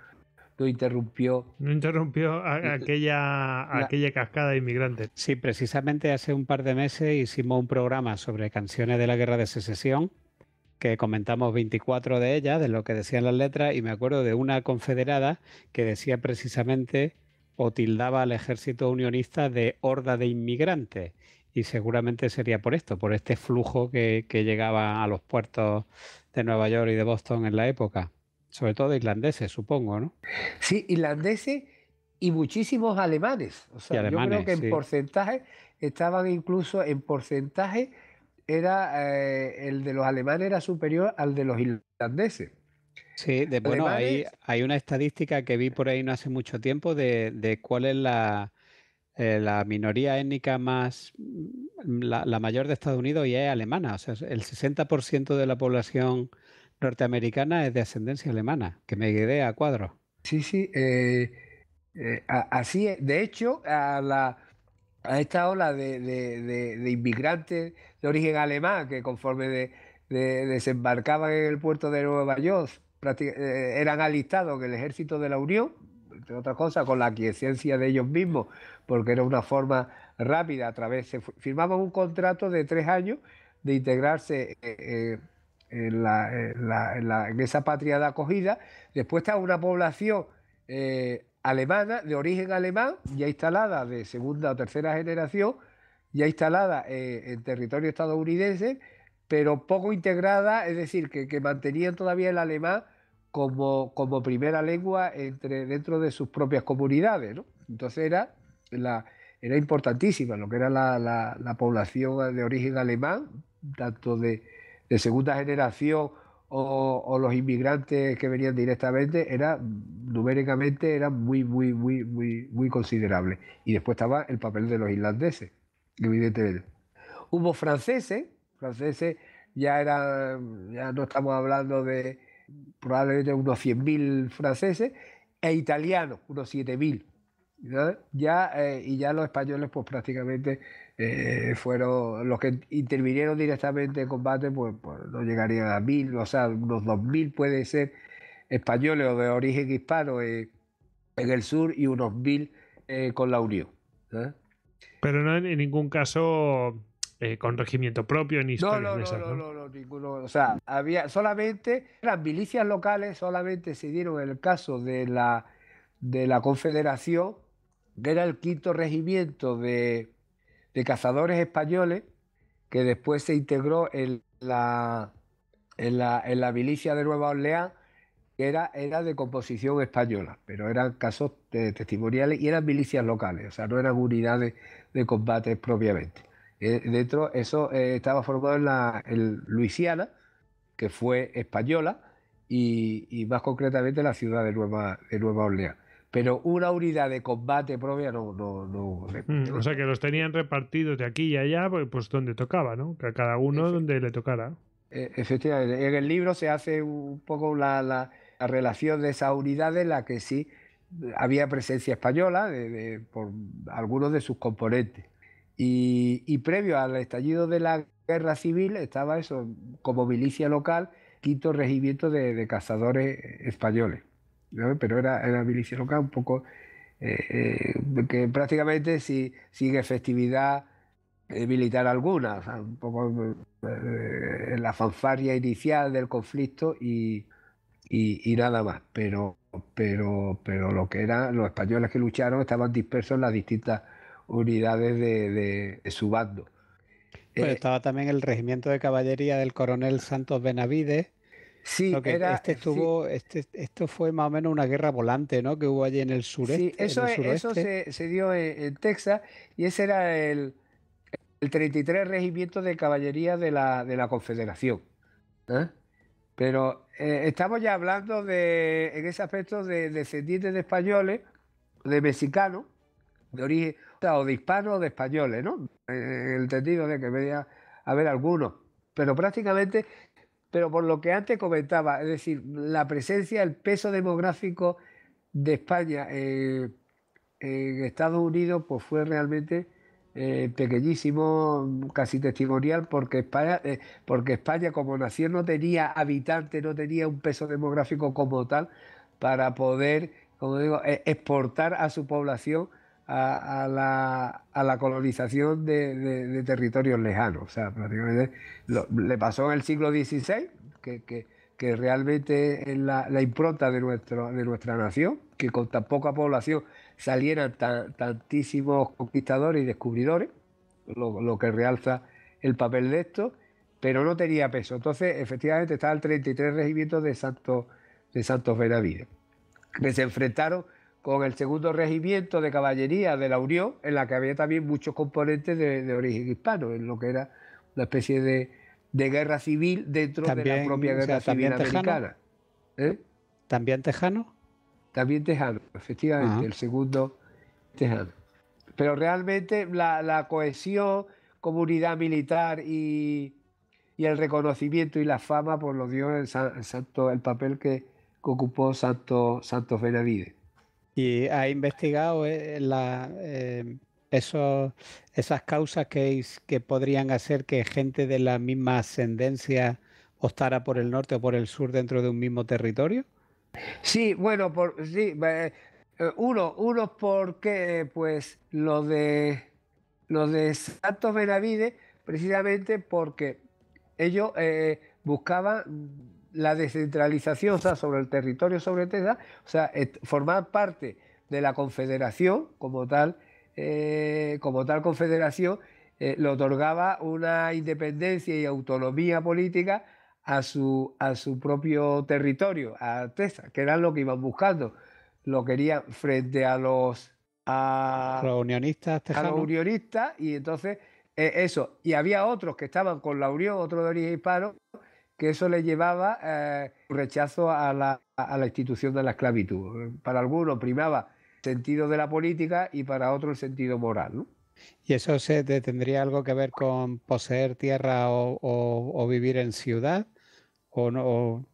no interrumpió. No interrumpió aquella, aquella cascada de inmigrantes. Sí, precisamente hace un par de meses hicimos un programa sobre canciones de la guerra de secesión, que comentamos 24 de ellas, de lo que decían las letras, y me acuerdo de una confederada que decía precisamente o tildaba al ejército unionista de horda de inmigrantes y seguramente sería por esto, por este flujo que, que, llegaba a los puertos de Nueva York y de Boston en la época, sobre todo irlandeses, supongo, ¿no? Sí, irlandeses y muchísimos alemanes. O sea, yo creo que en porcentaje estaban incluso en porcentaje era eh, el de los alemanes era superior al de los irlandeses. Sí, de, bueno, hay, una estadística que vi por ahí no hace mucho tiempo de cuál es la, eh, la minoría étnica más, mm, la, mayor de Estados Unidos y es alemana. O sea, el 60% de la población norteamericana es de ascendencia alemana, que me quedé a cuadro. Sí, sí, eh, eh, así De hecho, a, esta ola de, inmigrantes de origen alemán que conforme desembarcaban en el puerto de Nueva York, eran alistados en el ejército de la Unión, entre otras cosas, con la quiescencia de ellos mismos, porque era una forma rápida a través, se un contrato de tres años de integrarse eh, eh, en, la, esa patria de acogida. Después está una población eh, alemana, de origen alemán, ya instalada de segunda o tercera generación, ya instalada en territorio estadounidense, pero poco integrada, es decir, que, mantenían todavía el alemán como, como primera lengua entre, dentro de sus propias comunidades. Entonces era era importantísima, lo que era la, población de origen alemán, tanto de, segunda generación o, los inmigrantes que venían directamente, era numéricamente era muy, muy, muy, muy, muy considerable. Y después estaba el papel de los irlandeses, evidentemente. Hubo franceses, franceses ya eran, ya no estamos hablando de probablemente unos 100.000 franceses, e italianos, unos 7.000 ya, eh, y ya los españoles pues prácticamente eh, fueron los que intervinieron directamente en combate, pues, pues no llegarían a mil, o sea, unos dos mil puede ser españoles o de origen hispano en el sur y unos mil eh, con la Unión. Pero no en ningún caso con regimiento propio ni no no, no, no, no, no, ninguno. O sea, había solamente las milicias locales, solamente se dieron el caso de la de la Confederación era el quinto regimiento de, cazadores españoles, que después se integró en la, en la, milicia de Nueva Orleans, que era, era de composición española, pero eran casos testimoniales y eran milicias locales, o sea, no eran unidades de combate propiamente. Eh, dentro, eso eh, estaba formado en, la, Luisiana, que fue española, y, más concretamente la ciudad de Nueva, de Nueva Orleans pero una unidad de combate propia no. no, no mm, o sea que los tenían repartidos de aquí y allá, pues, pues donde tocaba, ¿no? Que a cada uno donde le tocara. E-, efectivamente, en el libro se hace un poco la, la, relación de esas unidades, en la que sí había presencia española de, por algunos de sus componentes. Y, previo al estallido de la guerra civil estaba eso como milicia local, quinto regimiento de cazadores españoles pero era, era milicia local, un poco eh, eh, que prácticamente sin efectividad eh, militar alguna, un poco en la fanfarria inicial del conflicto y, nada más. Pero, pero, pero lo que eran los españoles que lucharon estaban dispersos en las distintas unidades de, su bando. Pero pues estaba también el regimiento de caballería del coronel Santos Benavides Sí, era, este, este esto fue más o menos una guerra volante, ¿no? Que hubo allí en el sureste. Sí, eso, e, se, dio e, en, Texas y ese era el, 33 Regimiento de Caballería de la, Confederación. ¿eh? Pero eh, estamos ya hablando de, en ese aspecto de descendientes de españoles, de mexicanos, de origen, o de hispanos o de españoles, ¿no? En eh, el sentido de que a haber algunos. Pero prácticamente pero por lo que antes comentaba, es decir, la presencia, el peso demográfico de España eh, en Estados Unidos, pues fue realmente eh, pequeñísimo, mm, casi testimonial, porque España, eh, porque España como nación no tenía habitantes, no tenía un peso demográfico como tal para poder, como digo, e-, exportar a su población a, la, a la, colonización de, de, territorios lejanos. O sea, prácticamente le pasó en el siglo XVI, que, que, que realmente es la, impronta de, nuestro, de nuestra nación, que con tan poca población salieran tantísimos conquistadores y descubridores, lo, lo que realza el papel de esto, pero no tenía peso. Entonces, efectivamente, estaba el 33 regimiento de Santos de Santos Benavides, que se enfrentaron con el segundo regimiento de caballería de la Unión, en la que había también muchos componentes de, origen hispano, en lo que era una especie de, guerra civil dentro de la propia guerra civil americana. ¿eh? ¿También tejano? También tejano, efectivamente, el segundo tejano. Pero realmente la, cohesión, comunidad militar y, el reconocimiento y la fama, por lo dio el, el papel que, ocupó Santo, Santos Benavides. Y ha investigado eh, eh, esas causas que, que podrían hacer que gente de la misma ascendencia optara por el norte o por el sur dentro de un mismo territorio. Sí, bueno, por, sí, eh, uno, uno porque pues lo de los de Santos Benavides, precisamente porque ellos buscaban la descentralización, sobre el territorio, sobre Tesa, o sea, formar parte de la confederación como tal, eh, como tal confederación, eh, le otorgaba una independencia y autonomía política a su, a su propio territorio, a Tesa, que era lo que iban buscando. Lo querían frente a los... A los unionistas A los unionistas, y entonces eh, eso. Y había otros que estaban con la Unión, otros de origen hispano, que eso le llevaba eh, rechazo a la, a la, institución de la esclavitud. Para algunos primaba el sentido de la política y para otros el sentido moral. ¿no? ¿Y eso se, tendría algo que ver con poseer tierra o, o, vivir en ciudad? ¿O, no,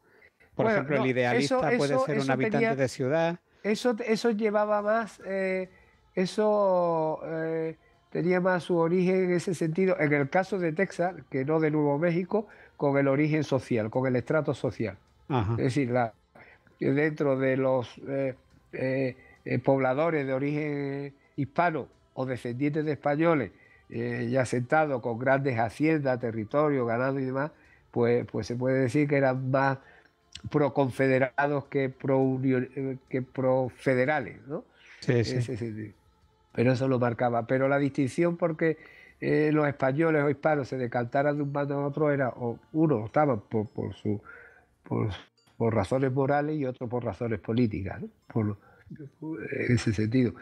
por ejemplo, el idealista puede ser un habitante de ciudad? Eso, eso llevaba más... Eh, eso eh, tenía más su origen en ese sentido, en el caso de Texas, que no de Nuevo México, con el origen social, con el estrato social. Es decir, la, dentro de los eh, eh, eh, pobladores de origen hispano o descendientes de españoles ya sentados con grandes haciendas, territorio, ganado y demás, pues, pues se puede decir que eran más pro-confederados que, pro, que ¿no? Sí, sí. Pero eso lo marcaba. Pero la distinción porque eh, los españoles o hispanos se decantaran de un bando a otro era, o uno por, su, por, razones morales y otro por razones políticas, por, en ese sentido.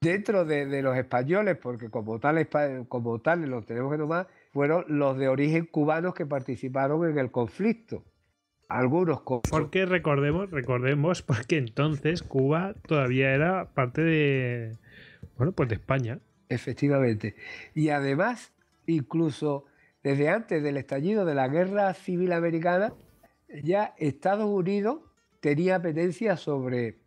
Dentro de, los españoles, porque como tales, como tales los tenemos que tomar, fueron los de origen cubanos que participaron en el conflicto. Algunos Porque recordemos, recordemos, porque entonces Cuba todavía era parte de, bueno, pues de España. Efectivamente. Y además, incluso desde antes del estallido de la guerra civil americana, ya Estados Unidos tenía pendencia sobre,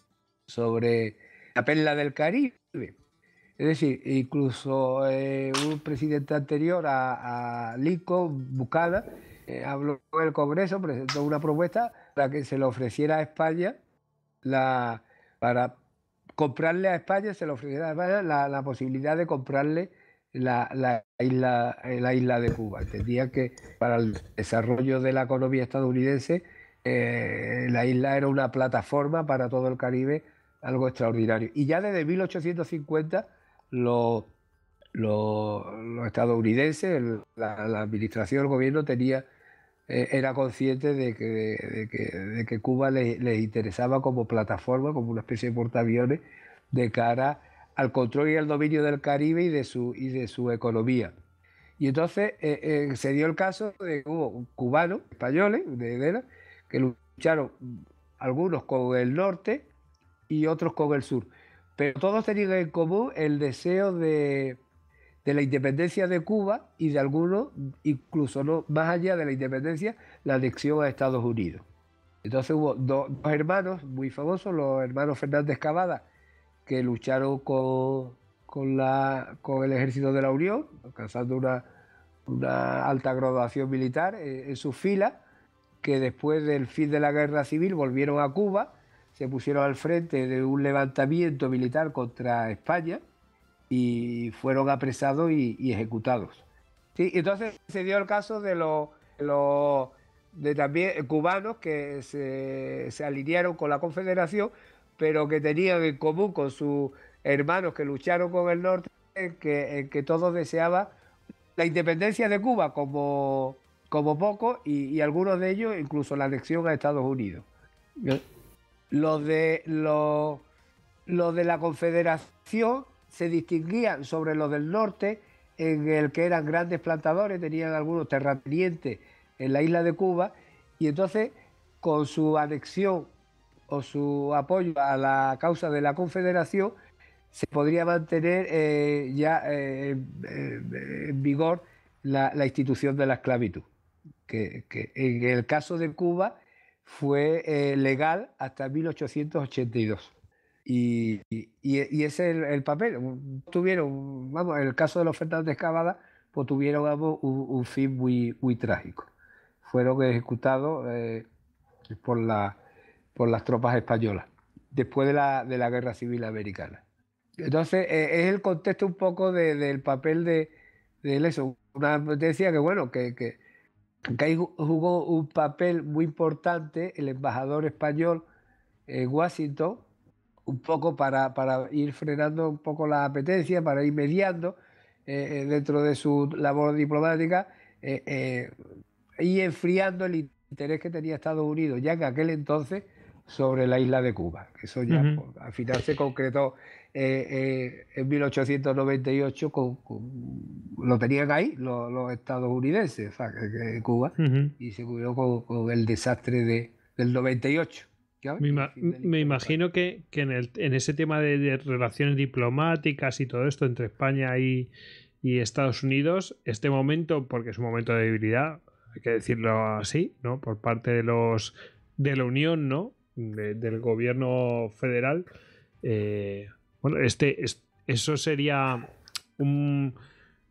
sobre la perla del Caribe. Es decir, incluso eh, un presidente anterior a, a Lincoln, eh, habló en el Congreso, presentó una propuesta para que se le ofreciera a España la, para comprarle a España, se le ofreciera a España la, posibilidad de comprarle la, isla, eh, la isla de Cuba. Entendía que para el desarrollo de la economía estadounidense eh, la isla era una plataforma para todo el Caribe, algo extraordinario. Y ya desde 1850 los, estadounidenses, la, la, administración, el gobierno tenía e-, era consciente de que, Cuba les, interesaba como plataforma, como una especie de portaaviones de cara al control y al dominio del Caribe y de su, y de su economía. Y entonces eh, eh, se dio el caso de que hubo cubanos, españoles, de veras, que lucharon algunos con el norte y otros con el sur. Pero todos tenían en común el deseo de, de la independencia de Cuba y de algunos, incluso más allá de la independencia, la anexión a Estados Unidos. Entonces hubo dos, hermanos muy famosos, los hermanos Fernández Cavada, que lucharon con, la, con el ejército de la Unión, alcanzando una, una alta graduación militar eh, en, su fila... que después del fin de la guerra civil volvieron a Cuba, se pusieron al frente de un levantamiento militar contra España y fueron apresados y, ejecutados. Sí, entonces se dio el caso de los, de también cubanos que se, alinearon con la Confederación, pero que tenían en común con sus hermanos que lucharon con el norte, que, que todos deseaban la independencia de Cuba como, como poco y, algunos de ellos incluso la anexión a Estados Unidos. Los de, los, los de la Confederación se distinguían sobre los del norte en el que eran grandes plantadores, tenían algunos terratenientes en la isla de Cuba y entonces con su anexión o su apoyo a la causa de la Confederación se podría mantener eh, ya eh, en vigor la, institución de la esclavitud, que, en el caso de Cuba fue eh, legal hasta 1882. Y, y, ese es el, papel. Tuvieron, vamos, en el caso de la oferta de excavada, pues tuvieron un, fin muy, muy trágico. Fueron ejecutados eh, por, la, por las tropas españolas después de la, de la Guerra Civil Americana. Entonces, eh, es el contexto un poco del papel de, eso. Una, decía que, bueno, que, que, que, ahí jugó un papel muy importante el embajador español en Washington, un poco para, para ir frenando un poco la apetencia, para ir mediando eh, eh, dentro de su labor diplomática eh, y enfriando el interés que tenía Estados Unidos ya en aquel entonces sobre la isla de Cuba. Eso ya al final se concretó en 1898, con, lo tenían ahí los, estadounidenses, o Cuba, y se cubrió con, el desastre de, del 98. Me, imagino que, en, el, en, ese tema de, relaciones diplomáticas y todo esto entre España y, y, Estados Unidos, este momento, porque es un momento de debilidad, hay que decirlo así, ¿no? Por parte de los de la Unión, ¿no? del gobierno federal. Eh, bueno, este, eso sería un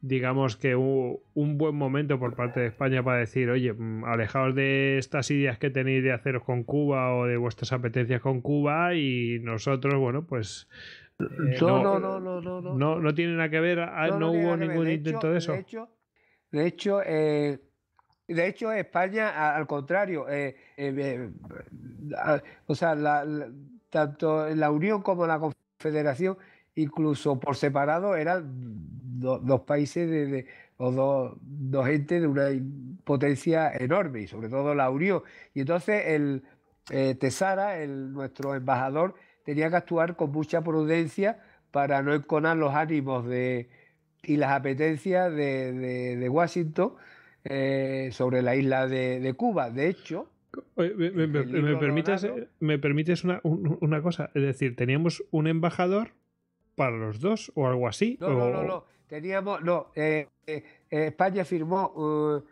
digamos que hubo un, buen momento por parte de España para decir, oye, mm, alejaos de estas ideas que tenéis de haceros con Cuba o de vuestras apetencias con Cuba y nosotros, bueno, pues... Eh, no, no, no, no, no, no, tiene nada que ver, ah, no, hubo ningún intento de eso. De hecho, de hecho, eh, España, al contrario, eh, o sea, tanto la Unión como la Confederación, incluso por separado, eran dos países de, o dos, de una potencia enorme, y sobre todo la unión. Y entonces el eh, Tesara, el, nuestro embajador, tenía que actuar con mucha prudencia para no enconar los ánimos de, y las apetencias de, de, de Washington eh, sobre la isla de, Cuba. De hecho... me, me, permites, me permites una, una cosa, es decir, teníamos un embajador para los dos o algo así. no, no, no teníamos, no, eh, eh, eh, España firmó, uh,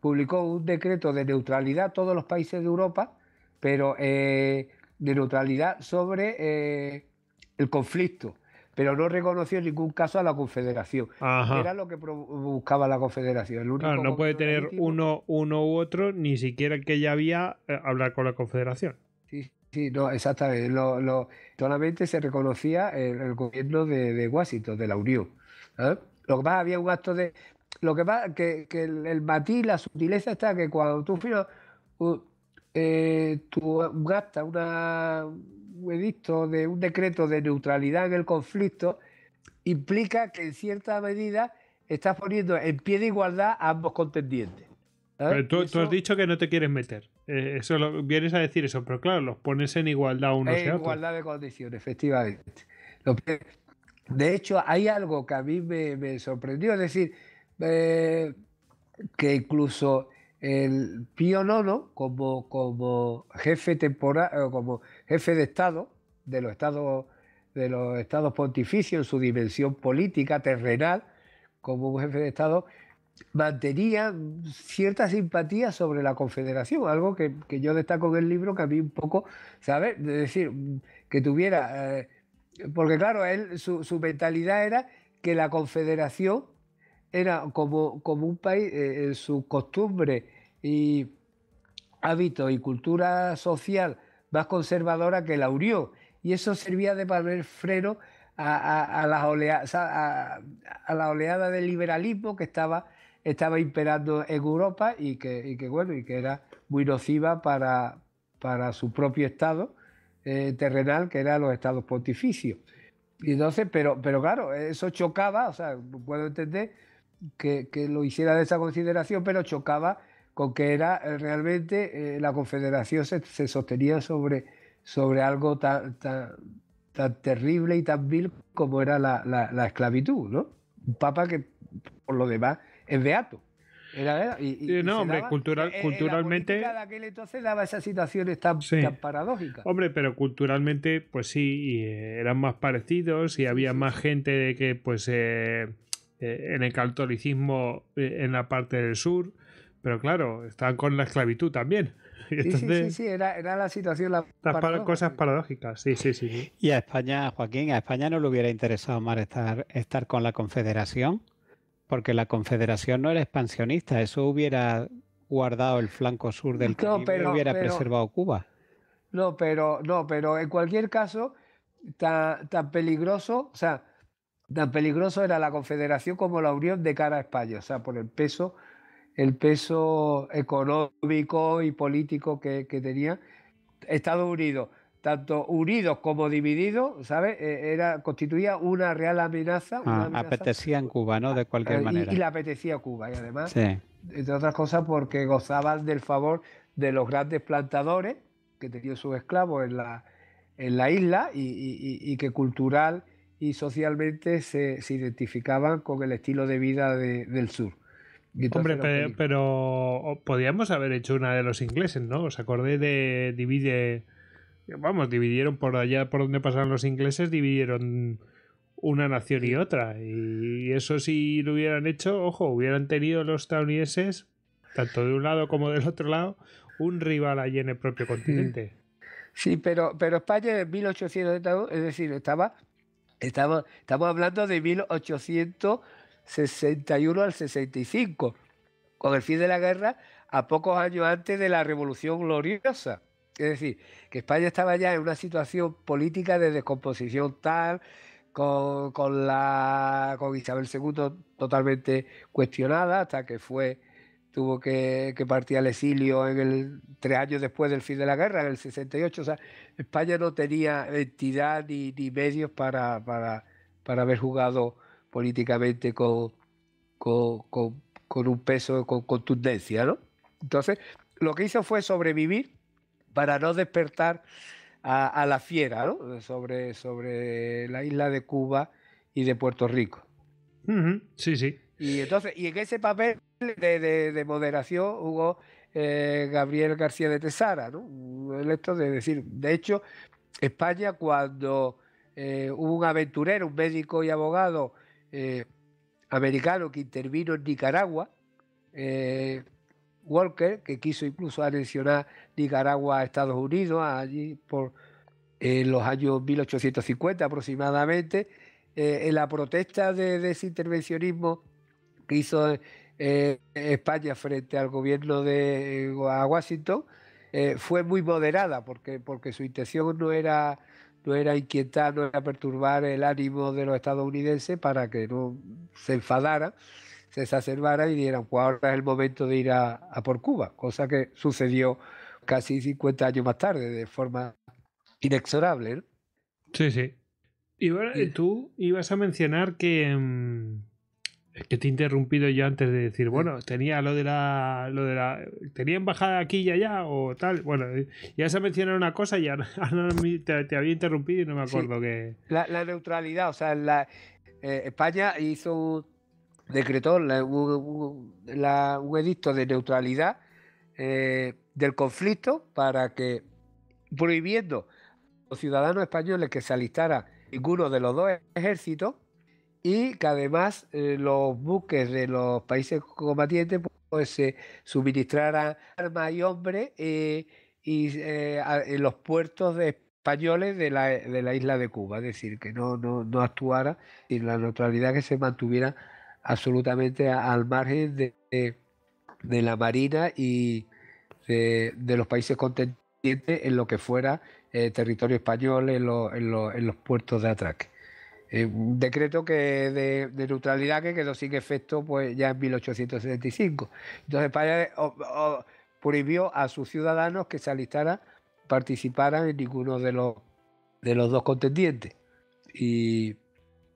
publicó un decreto de neutralidad, todos los países de Europa, pero de neutralidad sobre el conflicto, pero no reconoció en ningún caso a la Confederación. Era lo que buscaba la Confederación. no puede tener uno, uno u otro, ni siquiera que ya había, hablar con la Confederación. Sí, no, exactamente. Lo, solamente se reconocía el, gobierno de, de, Washington, de la Unión. Lo que más había un acto de. Lo que más, que, el, matiz, la sutileza está que cuando tú firmas eh, una, un edicto de un decreto de neutralidad en el conflicto, implica que en cierta medida estás poniendo en pie de igualdad a ambos contendientes. Pero tú has dicho que no te quieres meter. Eh, eso lo, vienes a decir eso, pero claro, los pones en igualdad uno en igualdad de condiciones, efectivamente. de hecho, hay algo que a mí me, sorprendió, es decir, eh, que incluso el Pío IX, como, como jefe temporal, como jefe de Estado, de los Estados de los estados pontificios en su dimensión política, terrenal, como un jefe de Estado, mantenía cierta simpatía sobre la Confederación, algo que, yo destaco en el libro, que a mí un poco, ¿sabes? Es decir, que tuviera, eh, porque claro, él, su, mentalidad era que la Confederación era como, un país, eh, su costumbre y hábito y cultura social más conservadora que la Unión, y eso servía de poner freno a, a, la oleada del liberalismo que estaba, estaba imperando en Europa y que, bueno, y que era muy nociva para, para su propio Estado eh, terrenal, que eran los Estados pontificios. Y entonces, pero, pero claro, eso chocaba, o sea, puedo entender que, lo hiciera de esa consideración, pero chocaba con que era eh, realmente eh, la confederación se, sostenía sobre, sobre algo tan, tan terrible y tan vil como era la, la, esclavitud, ¿no? Un papa que, por lo demás, es beato. Era, y, no, hombre, cultural, eh, eh, culturalmente. La que aquel entonces daba esas situaciones tan, paradójicas. Hombre, pero culturalmente, pues sí, eh, eran más parecidos y había más gente que, pues, en el catolicismo en la parte del sur. Pero claro, estaban con la esclavitud también. sí, sí, sí, era, la situación. las Cosas paradójicas, sí, sí, sí, Y a España, Joaquín, a España no le hubiera interesado más estar, con la Confederación, porque la Confederación no era expansionista, eso hubiera guardado el flanco sur del no, Caribe pero, hubiera preservado Cuba. No, pero no, pero en cualquier caso, tan, tan peligroso, o sea, tan peligroso era la Confederación como la Unión de cara a España, o sea, por el peso el peso económico y político que, tenía Estados Unidos, tanto unidos como divididos, ¿sabes? E, era, constituía una real amenaza. Una ah, apetecía en Cuba, ¿no? De cualquier manera. Y la apetecía Cuba, y además, entre otras cosas, porque gozaban del favor de los grandes plantadores que tenían sus esclavos en la, en la isla y, que cultural y socialmente se, identificaban con el estilo de vida del sur. Hombre, pero, podíamos haber hecho una de los ingleses, ¿no? Os acordé de divide, vamos, dividieron por allá por donde pasaron los ingleses, dividieron una nación y otra. Y eso si lo hubieran hecho, ojo, hubieran tenido los estadounidenses, tanto de un lado como del otro lado, un rival allí en el propio continente. Sí, pero, pero España en 1800, es decir, estaba, estaba, estamos hablando de 1800 61 al 65, con el fin de la guerra a pocos años antes de la Revolución Gloriosa. Es decir, que España estaba ya en una situación política de descomposición tal, con, con, la, con Isabel II totalmente cuestionada, hasta que fue tuvo que, partir al exilio en el tres años después del fin de la guerra, en el 68. O sea, España no tenía entidad ni, medios para, para haber jugado políticamente con, un peso, con contundencia, ¿no? Entonces, lo que hizo fue sobrevivir para no despertar a, la fiera, ¿no? Sobre, sobre la isla de Cuba y de Puerto Rico. Sí, sí. Y entonces, y en ese papel de, moderación hubo eh, Gabriel García de Tesara, ¿no? de decir, de hecho, España cuando eh, hubo un aventurero, un médico y abogado eh, americano que intervino en Nicaragua, eh, Walker, que quiso incluso anexionar Nicaragua a Estados Unidos, allí por los años 1850 aproximadamente, eh, en la protesta de, desintervencionismo que hizo España frente al gobierno de Washington, fue muy moderada porque, porque su intención no era no era inquietar, no era perturbar el ánimo de los estadounidenses para que no se enfadara, se exacerbara y dieran, pues ahora es el momento de ir a, por Cuba, cosa que sucedió casi 50 años más tarde de forma inexorable. Sí, sí. Y tú ibas a mencionar que, mm, es que te he interrumpido yo antes de decir, bueno, tenía lo de la. Lo de la tenía embajada aquí y allá o tal. Bueno, eh, ya se menciona una cosa y te, había interrumpido y no me acuerdo qué. La, neutralidad, o sea, eh, España hizo. decretó la, un, la, un, edicto de neutralidad eh, del conflicto para que. prohibiendo a los ciudadanos españoles que se alistara ninguno de los dos ejércitos y que además eh, los buques de los países combatientes pues se suministraran armas y hombres eh, y eh, en los puertos españoles de la, isla de Cuba, es decir, que no, no, actuara y la neutralidad que se mantuviera absolutamente al margen de, la Marina y de, los países contendientes en lo que fuera territorio español, en, en los puertos de atraque. Eh, un decreto que de, neutralidad que quedó sin efecto pues ya en 1875. Entonces España prohibió a sus ciudadanos que se alistaran, participaran en ninguno de los, de los dos contendientes. Y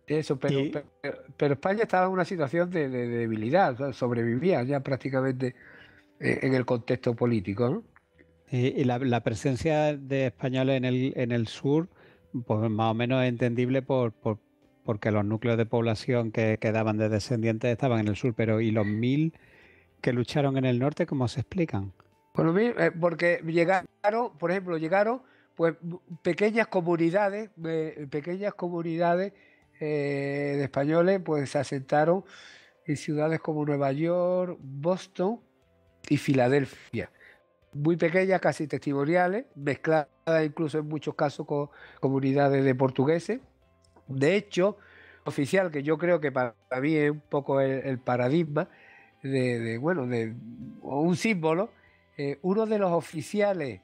eso, pero, Pero, España estaba en una situación de, debilidad, sobrevivía ya prácticamente en el contexto político. Y, la, presencia de españoles en el, en el sur, pues más o menos es entendible por, porque los núcleos de población que quedaban de descendientes estaban en el sur, pero ¿y los mil que lucharon en el norte, cómo se explican? Bueno, pues eh, porque llegaron, por ejemplo, llegaron pues pequeñas comunidades, eh, pequeñas comunidades eh, de españoles, pues se asentaron en ciudades como Nueva York, Boston y Filadelfia. Muy pequeñas, casi testimoniales, mezcladas incluso en muchos casos con comunidades de portugueses. De hecho, oficial, que yo creo que para mí es un poco el, paradigma de, bueno, de un símbolo, eh, uno de los oficiales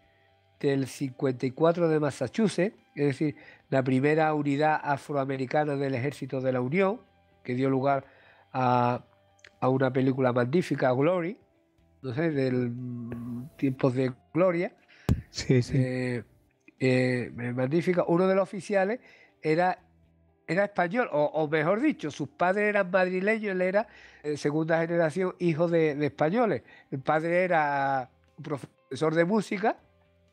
del 54 de Massachusetts, es decir, la primera unidad afroamericana del ejército de la Unión, que dio lugar a, una película magnífica, Glory, no sé, del tiempos de Gloria. Sí, sí. Eh, eh, magnífica. Uno de los oficiales era era español, o, mejor dicho, sus padres eran madrileños, él era eh, segunda generación hijo de, españoles. El padre era profesor de música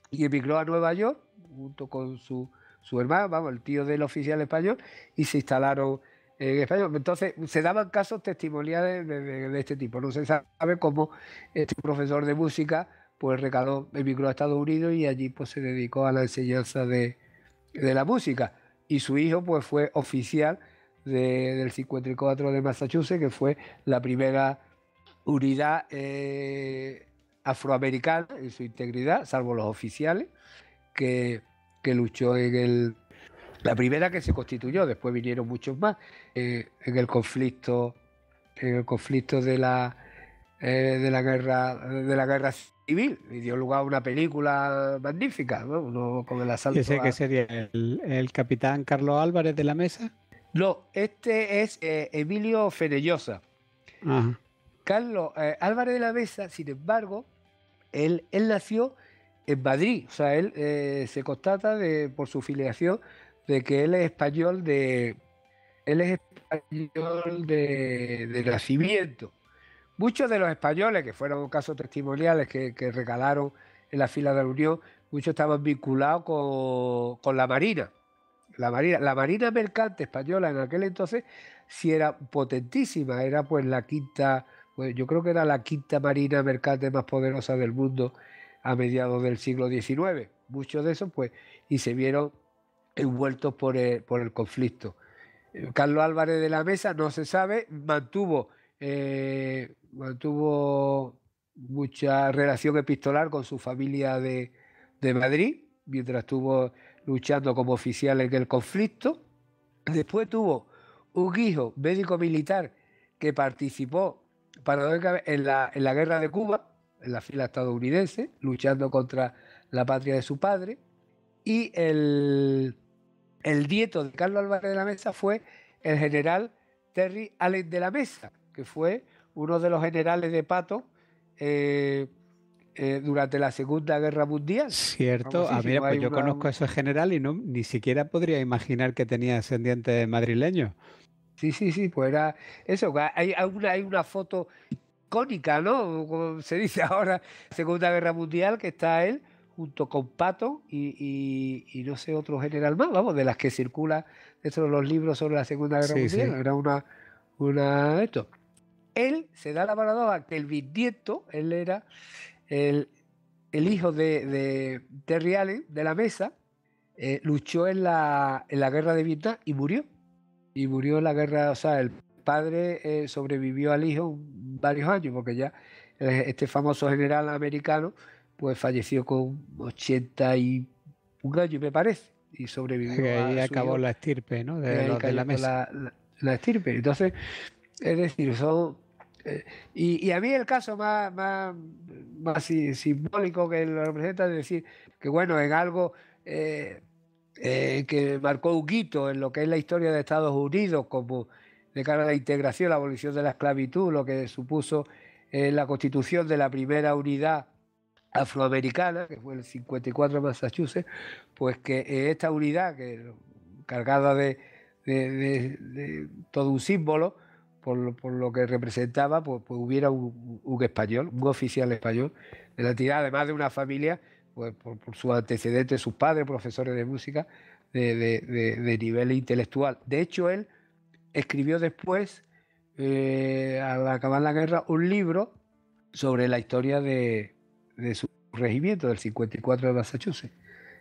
y emigró a Nueva York junto con su, su hermano, vamos, el tío del oficial español, y se instalaron en español. Entonces, se daban casos testimoniales de, este tipo. No se sabe cómo este profesor de música pues recaló, emigró a Estados Unidos y allí pues se dedicó a la enseñanza de, de la música y su hijo pues fue oficial del 54 de Massachusetts, que fue la primera unidad eh, afroamericana en su integridad, salvo los oficiales, que, luchó en el... La primera que se constituyó, después vinieron muchos más, eh, en el conflicto, en el conflicto de la, eh, de la guerra, de la guerra y dio lugar a una película magnífica, con el asalto. que sería el, capitán Carlos Álvarez de la Mesa. No, este es eh, Emilio Fenellosa. Carlos eh, Álvarez de la Mesa, sin embargo, él, nació en Madrid, o sea, él eh, se constata de, por su filiación de que él es español de él es español de, de nacimiento Muchos de los españoles, que fueron casos testimoniales que, regalaron en la fila de la Unión, muchos estaban vinculados con, la Marina. La Marina, la Marina Mercante Española en aquel entonces sí era potentísima, era pues la quinta, pues, yo creo que era la quinta Marina Mercante más poderosa del mundo a mediados del siglo XIX. Muchos de esos pues, y se vieron envueltos por el conflicto. Carlos Álvarez de la Mesa, no se sabe, mantuvo eh, tuvo mucha relación epistolar con su familia de, Madrid, mientras estuvo luchando como oficial en el conflicto. Después tuvo un hijo médico militar que participó en la, en la guerra de Cuba, en la fila estadounidense, luchando contra la patria de su padre. Y el, el, de Carlos Álvarez de la Mesa fue el general Terry Allen de la Mesa, que fue uno de los generales de Pato eh, eh, durante la Segunda Guerra Mundial. Cierto, ah, pues yo conozco a ese general y no, ni siquiera podría imaginar que tenía ascendiente madrileño. Sí, sí, sí, pues era eso. Hay una, hay una foto icónica, ¿no? Como se dice ahora, Segunda Guerra Mundial, que está él junto con Pato y, no sé otro general más, vamos, de las que circula dentro de los libros sobre la Segunda Guerra Mundial. Era una, una esto él se da la paradoja que el bisnieto, él era el, hijo de, de Terry Allen, de la mesa, eh, luchó en la, en la, guerra de Vietnam y murió. Y murió en la guerra, o sea, el padre eh, sobrevivió al hijo varios años, porque ya eh, este famoso general americano, pues falleció con 81 años, me parece, y sobrevivió. Y ahí acabó la estirpe, ¿no? De, la mesa. la estirpe. Entonces, es decir, son eh, y, a mí el caso más, más, más simbólico que lo representa es decir que, bueno, en algo eh, eh, que marcó un hito en lo que es la historia de Estados Unidos, como de cara a la integración, la abolición de la esclavitud, lo que supuso la constitución de la primera unidad afroamericana, que fue el 54 de Massachusetts, pues que esta unidad, que cargada de, de todo un símbolo, por lo, que representaba, pues, pues hubiera un, español, un oficial español de la tirada además de una familia, pues por, su antecedente, sus padres, profesores de música, de, nivel intelectual. De hecho, él escribió después, eh, al acabar la guerra, un libro sobre la historia de, su regimiento, del 54 de Massachusetts,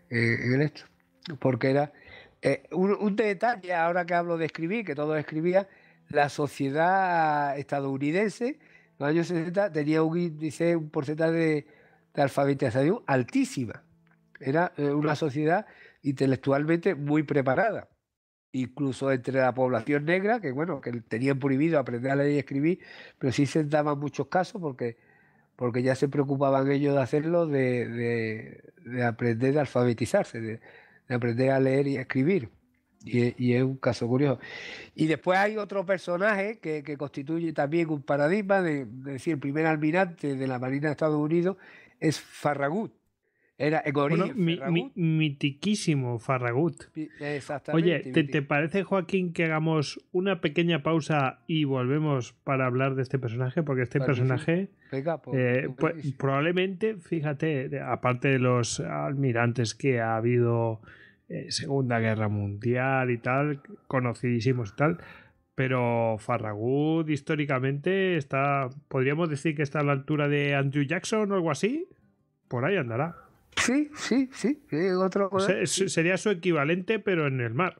eh, en esto, porque era eh, un, un, detalle, ahora que hablo de escribir, que todo escribía, la sociedad estadounidense, en los años 60, tenía un, índice, un porcentaje de, alfabetización altísima. Era eh, una sociedad intelectualmente muy preparada. Incluso entre la población negra, que bueno, que tenían prohibido aprender a leer y escribir, pero sí se daban muchos casos porque, porque ya se preocupaban ellos de hacerlo, de, aprender a alfabetizarse, de, aprender a leer y escribir. Y, es un caso curioso. Y después hay otro personaje que, constituye también un paradigma, de, decir, el primer almirante de la Marina de Estados Unidos es Farragut. Era bueno, mitiquísimo Farragut. Exactamente. Oye, ¿te, parece, Joaquín, que hagamos una pequeña pausa y volvemos para hablar de este personaje? Porque este personaje pues, eh, pues, probablemente, fíjate, aparte de los almirantes que ha habido eh, Segunda Guerra Mundial y tal, conocidísimos y tal. Pero Farragut históricamente está, podríamos decir que está a la altura de Andrew Jackson o algo así. Por ahí andará. Sí, sí, sí. Otro, eh, Sería su equivalente, pero en el mar.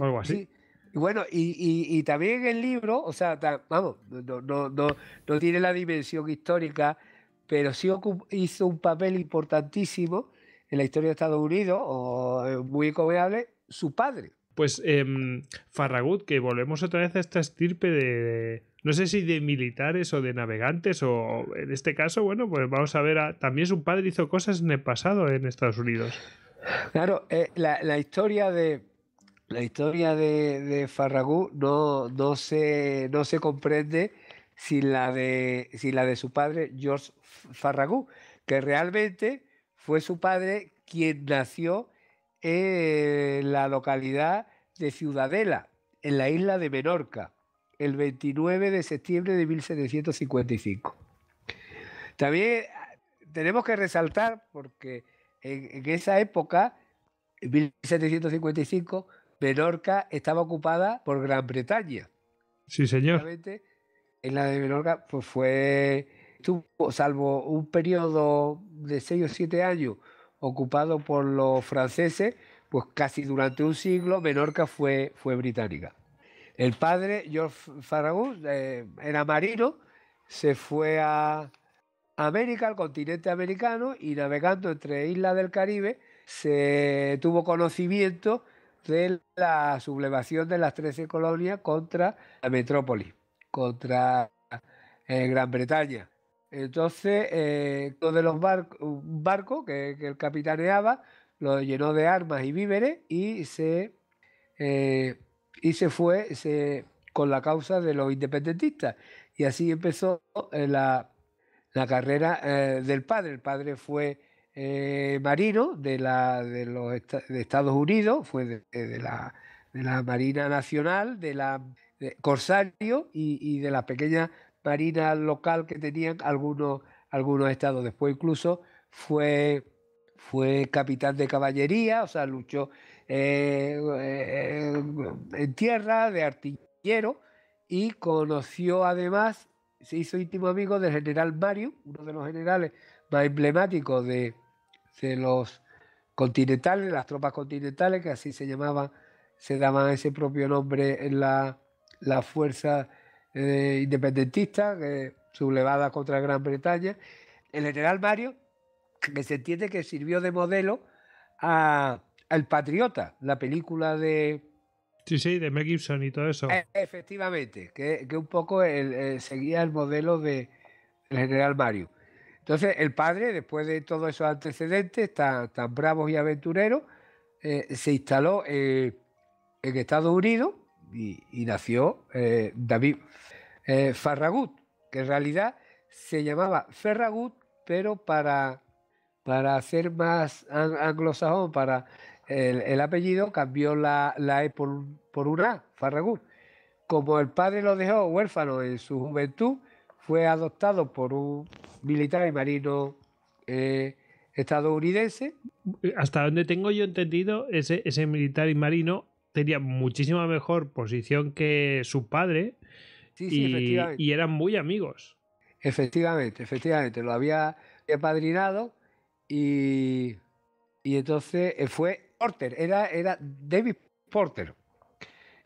o algo así. Y bueno, y, y, y, también el libro, o sea, vamos, no, no, no, no tiene la dimensión histórica, pero sí hizo un papel importantísimo en la historia de Estados Unidos, o eh, muy cobreable, su padre. Pues em, Farragut, que volvemos otra vez a esta estirpe de, no sé si de militares o de navegantes o en este caso, bueno, pues vamos a ver, a, también su padre hizo cosas en el pasado en Estados Unidos. Claro, eh, la, historia de la historia de, de no, no, se, no se comprende sin la de sin la de su padre George Farragut, que realmente fue su padre quien nació en la localidad de Ciudadela, en la isla de Menorca, el 29 de septiembre de 1755. También ah, tenemos que resaltar, porque en, esa época, en 1755, Menorca estaba ocupada por Gran Bretaña. Sí, señor. En la de Menorca pues, fue salvo un periodo de seis o siete años ocupado por los franceses, pues casi durante un siglo Menorca fue, fue británica. El padre, George Farragut, eh, era marino, se fue a América, al continente americano, y navegando entre islas del Caribe, se tuvo conocimiento de la sublevación de las 13 colonias contra la metrópoli, contra eh, Gran Bretaña. Entonces, eh, los un barco que, el capitaneaba, lo llenó de armas y víveres y se, eh, y se fue se, con la causa de los independentistas. Y así empezó eh, la, la carrera del padre. El padre fue marino de, la, los Estados Unidos, fue de, la, Marina Nacional, de la Corsario y, y de las pequeñas marina local que tenían algunos, algunos estados. Después incluso fue, fue capitán de caballería, o sea, luchó eh, eh, en tierra, de artillero, y conoció además, se hizo íntimo amigo del general Mario, uno de los generales más emblemáticos de, los continentales, las tropas continentales, que así se llamaban, se daban ese propio nombre en la, la fuerza eh, independentista, sublevada contra Gran Bretaña. El general Mario, que se entiende que sirvió de modelo a, Patriota, la película de... Sí, sí, de Mel Gibson y todo eso. E, efectivamente, que, un poco eh, seguía el modelo del general Mario. Entonces, el padre, después de todos esos antecedentes tan, tan bravos y aventureros, eh, se instaló en Estados Unidos y, nació David eh, Farragut, que en realidad se llamaba Ferragut, pero para, para ser más anglosajón, para el, apellido, cambió la, la E por, un una Farragut. Como el padre lo dejó huérfano en su juventud, fue adoptado por un militar y marino eh, estadounidense. Hasta donde tengo yo entendido, ese, ese militar y marino tenía muchísima mejor posición que su padre y, y eran muy amigos. Efectivamente, efectivamente, lo había padrinado y, entonces eh, fue Porter, era, era David Porter,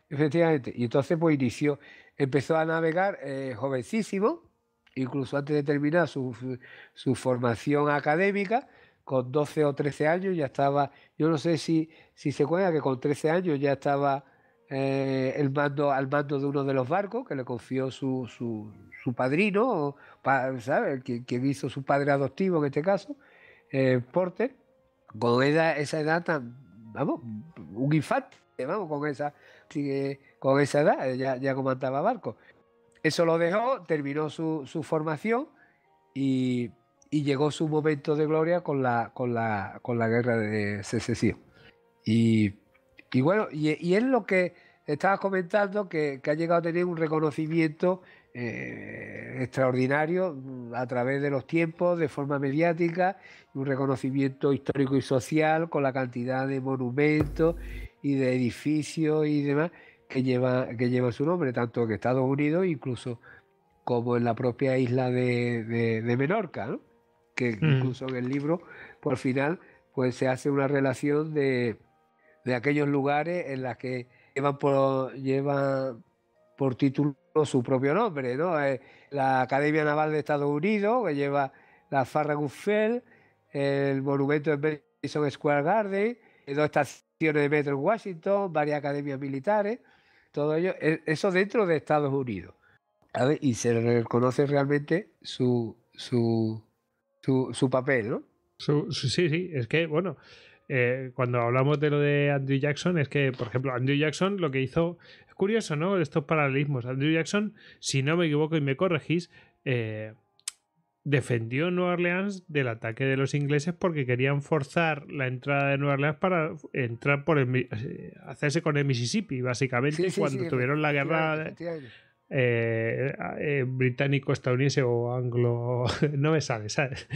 efectivamente. Y entonces pues inició, empezó a navegar eh, jovencísimo, incluso antes de terminar su, formación académica, con 12 o 13 años ya estaba, yo no sé si, si se cuenta que con 13 años ya estaba eh, el mando, al mando de uno de los barcos que le confió su, su, su padrino, pa, Quien, hizo su padre adoptivo en este caso, eh, Porter, con esa, esa edad vamos, un infante, vamos, con esa, con esa edad, ya, ya comandaba barcos. Eso lo dejó, terminó su, su formación y, y, llegó su momento de gloria con la, con la, con la guerra de secesión. Y y bueno, eh, y, es lo que estabas comentando, que, ha llegado a tener un reconocimiento eh, extraordinario mm, a través de los tiempos, de forma mediática, un reconocimiento histórico y social con la cantidad de monumentos y de edificios y demás que lleva, que lleva su nombre, tanto en Estados Unidos incluso como en la propia isla de, Menorca, que mm. incluso en el libro, por final, pues se hace una relación de, de aquellos lugares en las que llevan por, por título su propio nombre, ¿no? Eh, la Academia Naval de Estados Unidos, que lleva la Farragut Field, el monumento de Madison Square Garden, eh, dos estaciones de metro en Washington, varias academias militares, todo ello, e, eso dentro de Estados Unidos. Y se reconoce realmente su, su, su, su papel, ¿no? sí, sí, es que, bueno, eh, cuando hablamos de lo de Andrew Jackson, es que, por ejemplo, Andrew Jackson lo que hizo. Es curioso, ¿no? Estos paralelismos. Andrew Jackson, si no me equivoco y me corregís, eh, defendió Nueva Orleans del ataque de los ingleses porque querían forzar la entrada de Nueva Orleans para entrar por el, eh, hacerse con el Mississippi, básicamente, cuando tuvieron la guerra. Eh, eh, británico, estadounidense o anglo. no me sabe ¿sabes?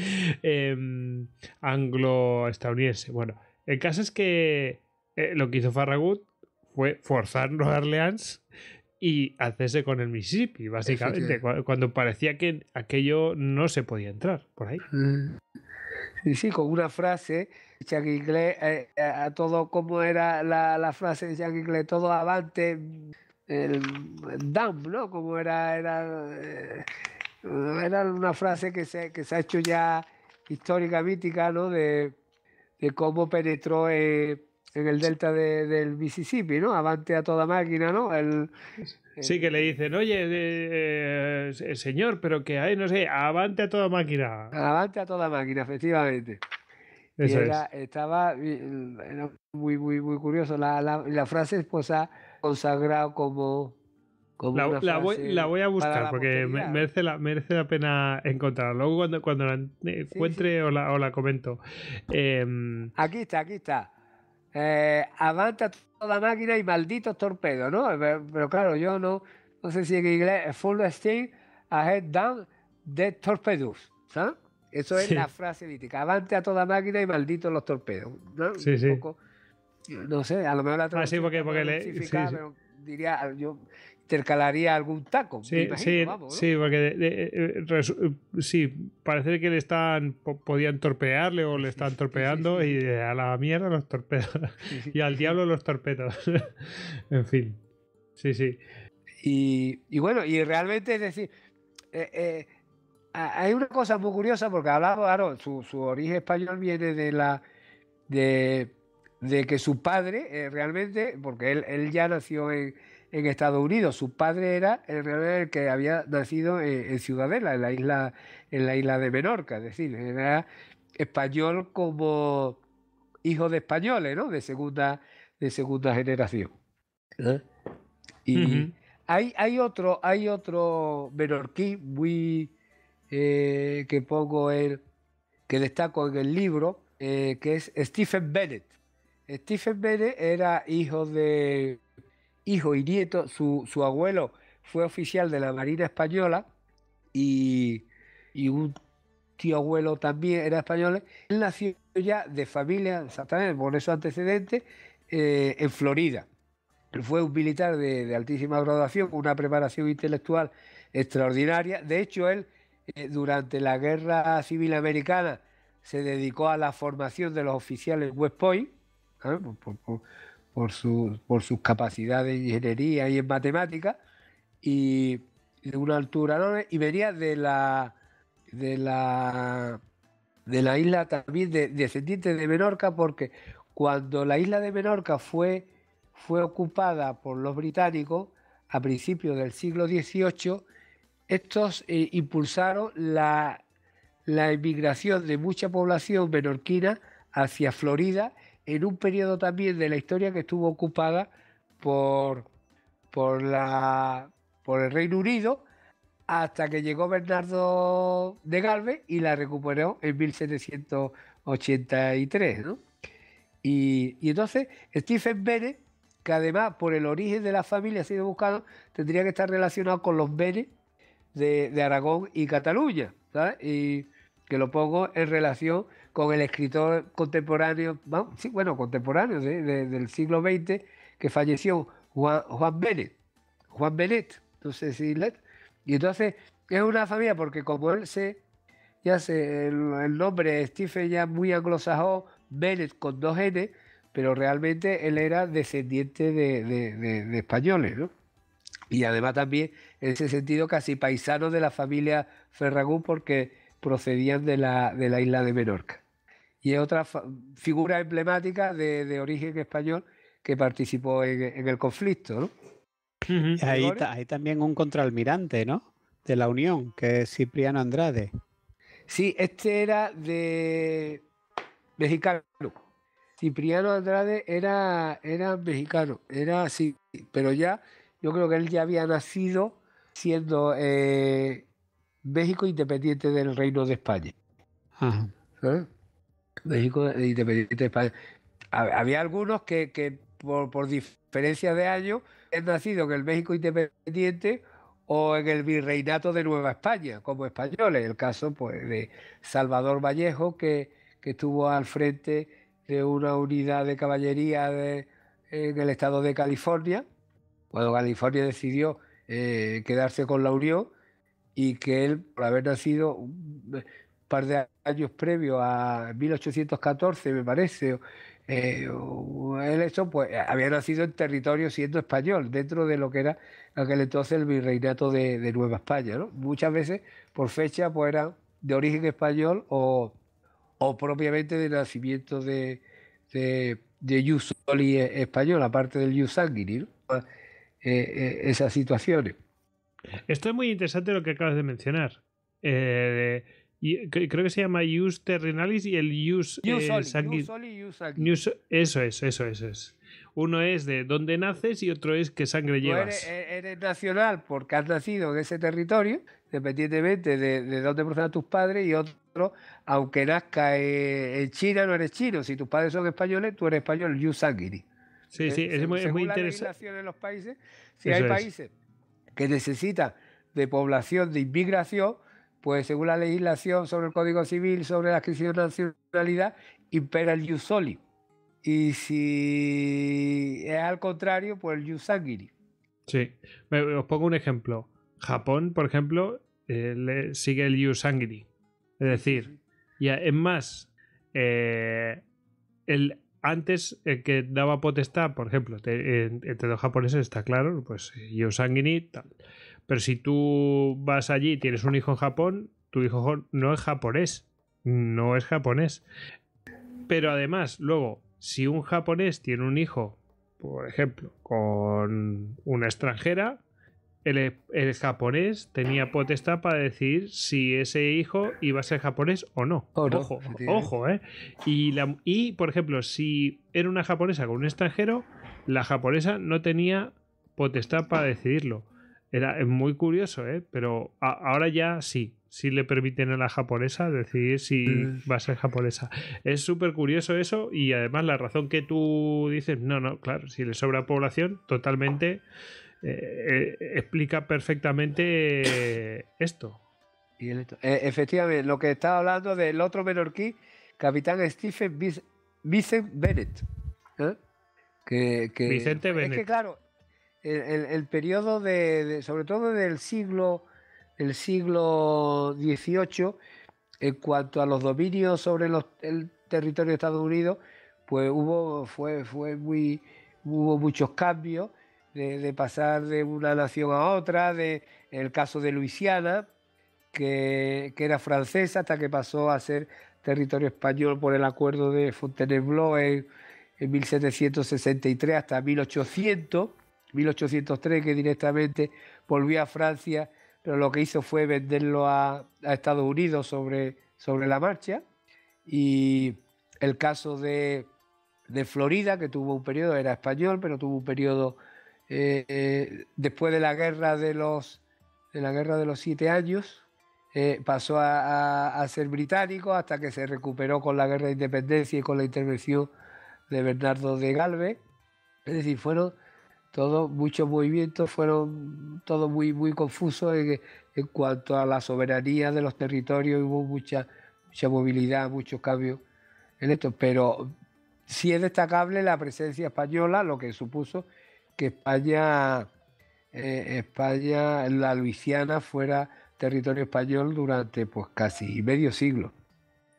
Em, anglo estadounidense. Bueno, el caso es que eh, lo que hizo Farragut fue forzar Nueva Orleans y hacerse con el Mississippi, básicamente, cuando parecía que aquello no se podía entrar por ahí. Mm. Sí, sí, con una frase, Jack a todo como era la, frase de Chuck Inglés, todo avante, el DAM, ¿no? Como era, era, eh, era una frase que se, que se ha hecho ya histórica, mítica, ¿no? De, cómo penetró eh, en el delta del Mississippi, ¿no? Avante a toda máquina, ¿no? Sí, que le dicen, oye, eh, señor, pero que hay, no sé, avante a toda máquina. Avante a toda máquina, efectivamente. Estaba muy, muy, muy curioso. La, la, la frase esposa consagrado como... como la, una la, voy, la, voy, a buscar porque merece, la, merece la pena encontrarla. Luego cuando, cuando la encuentre O, la, o, la, comento. Em, aquí está, aquí está. Eh, avanta toda máquina y malditos torpedos, ¿no? Eh, pero, claro, yo no, no sé si en inglés es full steam ahead down de torpedos, ¿sabes? Eso es la frase mítica, avante a toda máquina y malditos los torpedos, Sí, sí. No sé, a lo mejor la traducción. Ah, sí, porque, le, diría, yo intercalaría algún taco. Sí, sí, sí, porque eh, eh, sí, parece que le están podían torpearle o le están torpeando y a la mierda los torpedos y al diablo los torpedos. en fin, sí, sí. Y, bueno, y realmente es decir, eh, hay una cosa muy curiosa porque hablaba, claro, su, su origen español viene de la de de que su padre eh, realmente, porque él, él ya nació en, Estados Unidos, su padre era eh, el que había nacido eh, en, Ciudadela, en la isla, en la isla de Menorca, es decir, era español como hijo de españoles, ¿no? De segunda, de segunda generación. Y hay, hay otro, hay otro menorquí muy que pongo el que destaco en el libro, que es Stephen Bennett. Stephen Bennett era hijo de hijo y nieto, su, su abuelo fue oficial de la Marina Española y, un tío abuelo también era español. Él nació ya de familia, exactamente, por esos antecedentes, eh, en Florida. Él fue un militar de, altísima graduación, una preparación intelectual extraordinaria. De hecho, él eh, durante la Guerra Civil Americana se dedicó a la formación de los oficiales West Point por, sus capacidades de ingeniería y en matemática, y de una altura enorme, y venía de la de la de la isla también descendiente de Menorca, porque cuando la isla de Menorca fue, fue ocupada por los británicos a principios del siglo XVIII, estos eh, impulsaron la, la emigración de mucha población menorquina hacia Florida en un periodo también de la historia que estuvo ocupada por, por, la, por el Reino Unido hasta que llegó Bernardo de Galvez y la recuperó en 1783. Y, entonces Stephen Bennett, que además por el origen de la familia ha sido buscado, tendría que estar relacionado con los Bennett de, Aragón y Cataluña. Y que lo pongo en relación con el escritor contemporáneo, bueno, sí, bueno contemporáneo del siglo XX, que falleció, Juan, Juan Juan Bennett, no sé si Y entonces es una familia, porque como él se, ya se, el, nombre Stephen ya muy anglosajón, Bennett con dos N, pero realmente él era descendiente de, españoles, ¿no? Y además también, en ese sentido, casi paisano de la familia Ferragún, porque procedían de la, de la isla de Menorca y es otra figura emblemática de, origen español que participó en, el conflicto ¿no? ahí, hay también un contraalmirante, ¿no? De la Unión, que es Cipriano Andrade. Sí, este era de mexicano. Cipriano Andrade era, era mexicano, era así, pero ya, yo creo que él ya había nacido siendo eh, México independiente del Reino de España. Ajá. ¿Eh? México e independiente de Había algunos que, por, diferencia de año, han nacido en el México independiente o en el virreinato de Nueva España como españoles. El caso pues, de Salvador Vallejo, que, estuvo al frente de una unidad de caballería en el estado de California, cuando California decidió eh, quedarse con la Unión y que él, por haber nacido par de años previos a 1814, me parece, eh, el eso, pues eh, había nacido en territorio siendo español, dentro de lo que era aquel entonces el virreinato de, Nueva España. Muchas veces, por fecha, pues eran de origen español o, o propiamente de nacimiento de, de, de eh, español, aparte del yusanguini... Ah, esas situaciones. Esto es muy interesante lo que acabas de mencionar. Eh, creo que se llama Use Terrenalis y el Use, use, eh, eso es, eso es, es. Uno es de dónde naces y otro es qué sangre llevas. Eh, eres, nacional porque has nacido en ese territorio, independientemente de, dónde procedan tus padres, y otro, aunque nazca eh, en China, no eres chino. Si tus padres son españoles, tú eres español, Jus sanguini. Sí, sí, es, muy, muy interesante. en los países, si hay países que necesitan de población de inmigración, pues según la legislación sobre el Código Civil, sobre la adquisición de nacionalidad, impera el yusoli. Y si es al contrario, pues el jus Sí, os pongo un ejemplo. Japón, por ejemplo, eh, sigue el jus Es decir, ya, es más, eh, el, antes el que daba potestad, por ejemplo, entre los japoneses está claro, pues jus y tal. Pero si tú vas allí y tienes un hijo en Japón, tu hijo no es japonés, no es japonés. Pero además, luego, si un japonés tiene un hijo, por ejemplo, con una extranjera, el, japonés tenía potestad para decir si ese hijo iba a ser japonés o no. Ojo, ojo, ¿eh? Y, y, por ejemplo, si era una japonesa con un extranjero, la japonesa no tenía potestad para decidirlo. Era muy curioso, ¿eh? Pero ahora ya sí, si le permiten a la japonesa decidir si mm. va a ser japonesa. Es súper curioso eso y además la razón que tú dices, no, no, claro, si le sobra población, totalmente eh, eh, explica perfectamente esto. Y eh, efectivamente, lo que estaba hablando del otro menorquí, capitán Stephen Vincent Bennett. Que, Vicente Bennett. Es que claro, el, periodo de, sobre todo del siglo, el siglo XVIII, en cuanto a los dominios sobre el territorio de Estados Unidos, pues hubo, fue, muy, hubo muchos cambios de, pasar de una nación a otra, de el caso de Luisiana, que, era francesa hasta que pasó a ser territorio español por el acuerdo de Fontainebleau en 1763 hasta 1800. 1803 que directamente volvió a Francia, pero lo que hizo fue venderlo a, Estados Unidos sobre, sobre la marcha. Y el caso de, Florida, que tuvo un periodo, era español, pero tuvo un periodo eh, eh, después de la guerra de los, de la guerra de los siete años, eh, pasó a, ser británico hasta que se recuperó con la guerra de independencia y con la intervención de Bernardo de Galvez. Es decir, fueron muchos movimientos fueron todos muy, muy confusos en, cuanto a la soberanía de los territorios, hubo mucha, mucha movilidad, muchos cambios en esto, pero sí es destacable la presencia española, lo que supuso que España, eh, España, la Luisiana fuera territorio español durante pues casi medio siglo.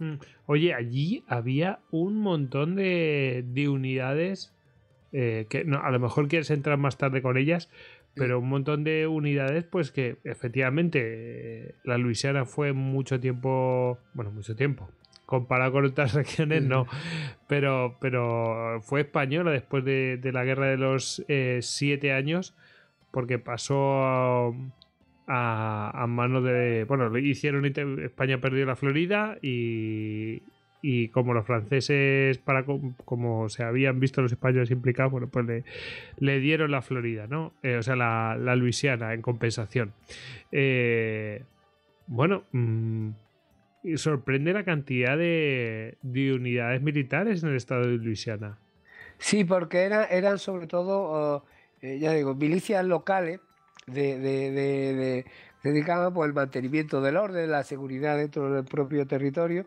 Mm. Oye, allí había un montón de, de unidades eh, no, a lo mejor quieres entrar más tarde con ellas, pero un montón de unidades, pues que efectivamente eh, la Luisiana fue mucho tiempo, bueno, mucho tiempo, comparado con otras regiones, no, pero, pero fue española después de, la guerra de los eh, siete años, porque pasó a, a, manos de, bueno, hicieron, España perdió la Florida y, y como los franceses, para como se habían visto los españoles implicados, bueno, pues le, dieron la Florida, ¿no? Eh, o sea, la, la, Luisiana en compensación. Eh, bueno, mm, sorprende la cantidad de, unidades militares en el estado de Luisiana. Sí, porque eran sobre todo, oh, eh, ya digo, milicias locales de, de, de el mantenimiento del orden, la seguridad dentro del propio territorio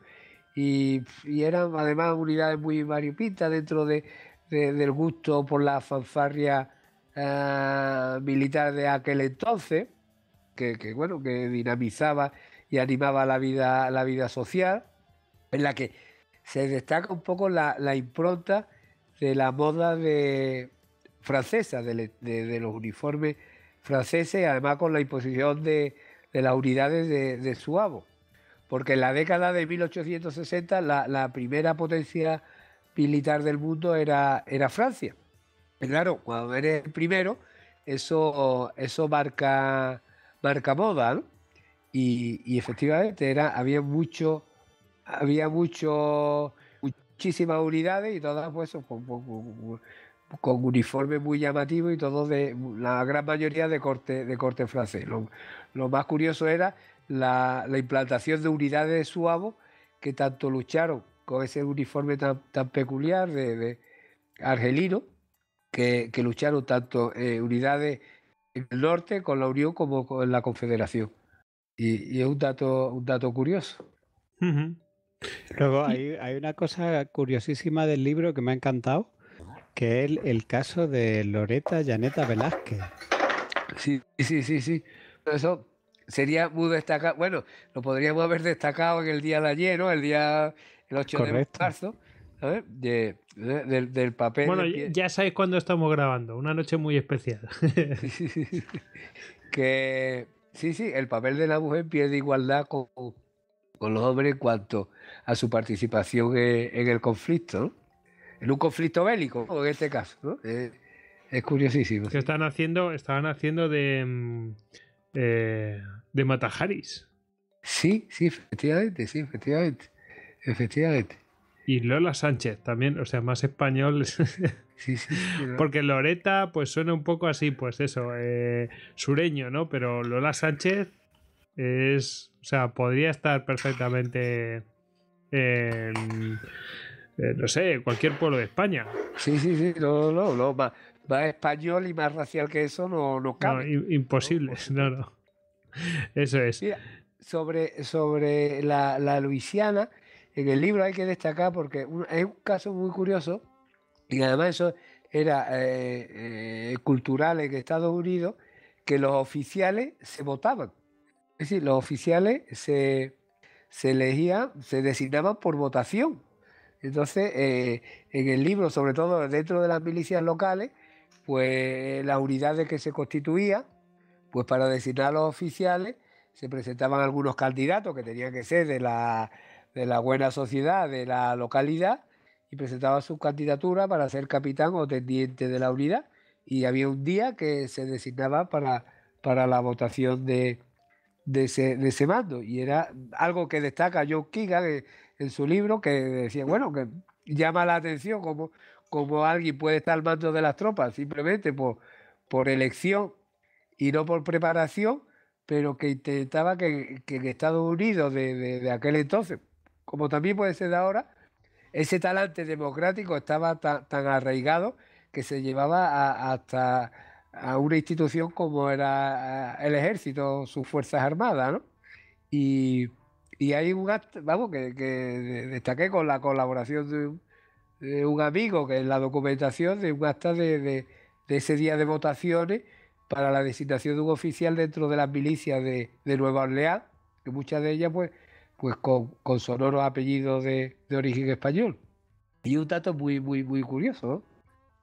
y, eran además unidades muy variopintas dentro del gusto por la fanfarria ah, militar de aquel entonces, que, bueno, que dinamizaba y animaba la vida, la vida social, en la que se destaca un poco la, impronta de la moda de, francesa, de, los uniformes franceses, además con la imposición de, de las unidades de, de Suavo porque en la década de 1860 la, primera potencia militar del mundo era, era Francia. claro, cuando eres el primero, eso, marca, marca moda, Y, efectivamente era, había mucho, había muchísimas unidades y todas pues, con, uniformes muy llamativos y todo de la gran mayoría de corte, de francés. lo más curioso era la, implantación de unidades de suavos que tanto lucharon con ese uniforme tan, peculiar de, argelino, que, lucharon tanto eh, unidades en el norte con la Unión como con la Confederación. Y, es un dato, un dato curioso. Luego hay, una cosa curiosísima del libro que me ha encantado, que es el, caso de Loreta Yaneta Velázquez. Sí, sí, sí, sí. Eso sería muy destacado. Bueno, lo podríamos haber destacado en el día de ayer, ¿no? El día el 8 de marzo. ¿sabes? del, papel. Bueno, ya sabéis cuándo estamos grabando, una noche muy especial. que sí, sí, el papel de la mujer pierde igualdad con, con los hombres en cuanto a su participación en, el conflicto, ¿no? en un conflicto bélico, en este caso. ¿no? Eh, es, curiosísimo. Que están haciendo, estaban haciendo de mm, eh, de Matajaris. Sí, sí, efectivamente, sí, efectivamente. Efectivamente. Y Lola Sánchez también, o sea, más español. Sí, sí, Porque Loreta, pues suena un poco así, pues eso, eh, sureño, ¿no? Pero Lola Sánchez es. O sea, podría estar perfectamente en. Eh, no sé, cualquier pueblo de España. Sí, sí, sí, no, no, no, más español y más racial que eso no, no No, imposible, no, no. Eso es. sobre, sobre la, Luisiana, en el libro hay que destacar porque es un caso muy curioso y además eso era eh, eh, cultural en Estados Unidos que los oficiales se votaban. Es decir, los oficiales se, elegían, se designaban por votación. Entonces, eh, en el libro, sobre todo dentro de las milicias locales, pues las unidades que se constituían, pues para designar a los oficiales se presentaban algunos candidatos que tenían que ser de la, de la buena sociedad, de la localidad, y presentaban su candidatura para ser capitán o teniente de la unidad. Y había un día que se designaba para, para la votación de, de ese, mando. Y era algo que destaca John Keegan en, su libro, que decía, bueno, que llama la atención como como alguien puede estar al mando de las tropas, simplemente por, por elección y no por preparación, pero que intentaba que, en Estados Unidos de, aquel entonces, como también puede ser ahora, ese talante democrático estaba tan, arraigado que se llevaba hasta a una institución como era el ejército, sus fuerzas armadas, ¿no? Y, hay un acto, vamos, que, que destaqué con la colaboración de un de eh, un amigo, que es la documentación de un acta de, ese día de votaciones para la designación de un oficial dentro de las milicias de, Nueva Orleans, que muchas de ellas pues, pues con, con sonoros apellidos de, origen español. Y un dato muy, muy, muy curioso.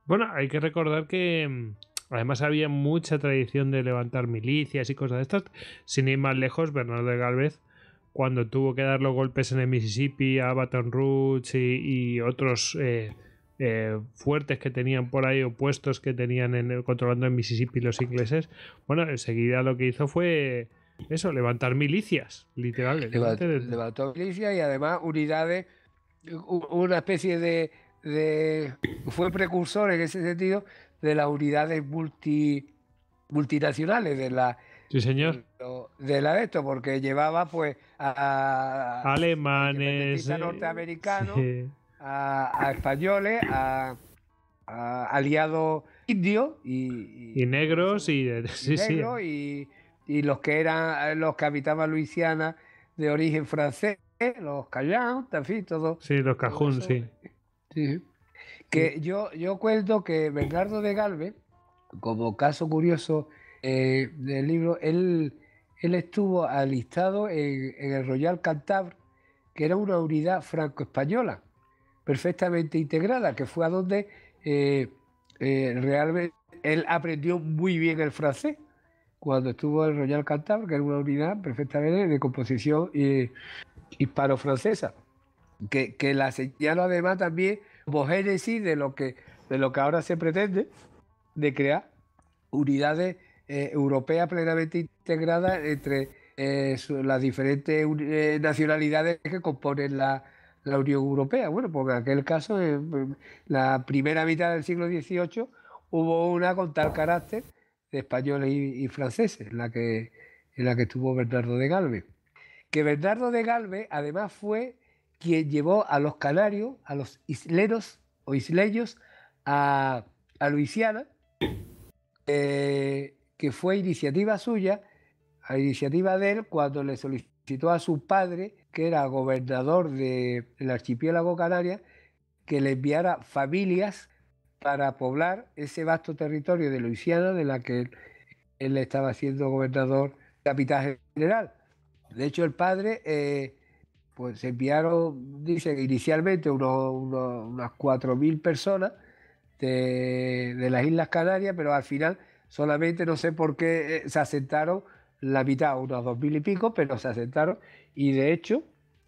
Bueno, hay que recordar que mm, además había mucha tradición de levantar milicias y cosas de estas. Sin ir más lejos, Bernardo de Galvez cuando tuvo que dar los golpes en el Mississippi a Baton Rouge y, otros eh, eh, fuertes que tenían por ahí o puestos que tenían en, controlando en Mississippi los ingleses, bueno, enseguida lo que hizo fue eso, levantar milicias, literalmente. Levantó, milicias y además unidades, una especie de, de, Fue precursor en ese sentido de las unidades multi, multinacionales, de la Sí, señor. De la de esto, porque llevaba pues a, alemanes, eh, a norteamericanos, a, españoles, a, aliados indios y, y, negros y, sí. y, los que eran los que habitaban Luisiana de origen francés, los callados en fin, todo. Sí, los Cajuns sí. Que yo, yo cuento que Bernardo de Galvez, como caso curioso, eh, del libro, él, él estuvo alistado en, el Royal Cantabre, que era una unidad franco-española, perfectamente integrada, que fue a donde eh, eh, realmente él aprendió muy bien el francés cuando estuvo en el Royal Cantabre, que era una unidad perfectamente de composición hispano-francesa, que, que, la señaló además también como génesis de lo que, de lo que ahora se pretende de crear unidades eh, europea plenamente integrada entre eh, las diferentes eh, nacionalidades que componen la, la, Unión Europea. Bueno, porque en aquel caso, en la primera mitad del siglo XVIII, hubo una con tal carácter de españoles y, franceses, en la, que, en la que estuvo Bernardo de Galve, Que Bernardo de Galve además, fue quien llevó a los canarios, a los isleros o isleños, a, a Luisiana. Eh, que fue iniciativa suya, a iniciativa de él, cuando le solicitó a su padre, que era gobernador del archipiélago canaria... que le enviara familias para poblar ese vasto territorio de Luisiana de la que él, estaba siendo gobernador, capitán general. De hecho, el padre, eh, pues enviaron, dice inicialmente unos, unas 4.000 personas de las Islas Canarias, pero al final solamente no sé por qué eh, se asentaron la mitad, unos dos mil y pico, pero se asentaron y de hecho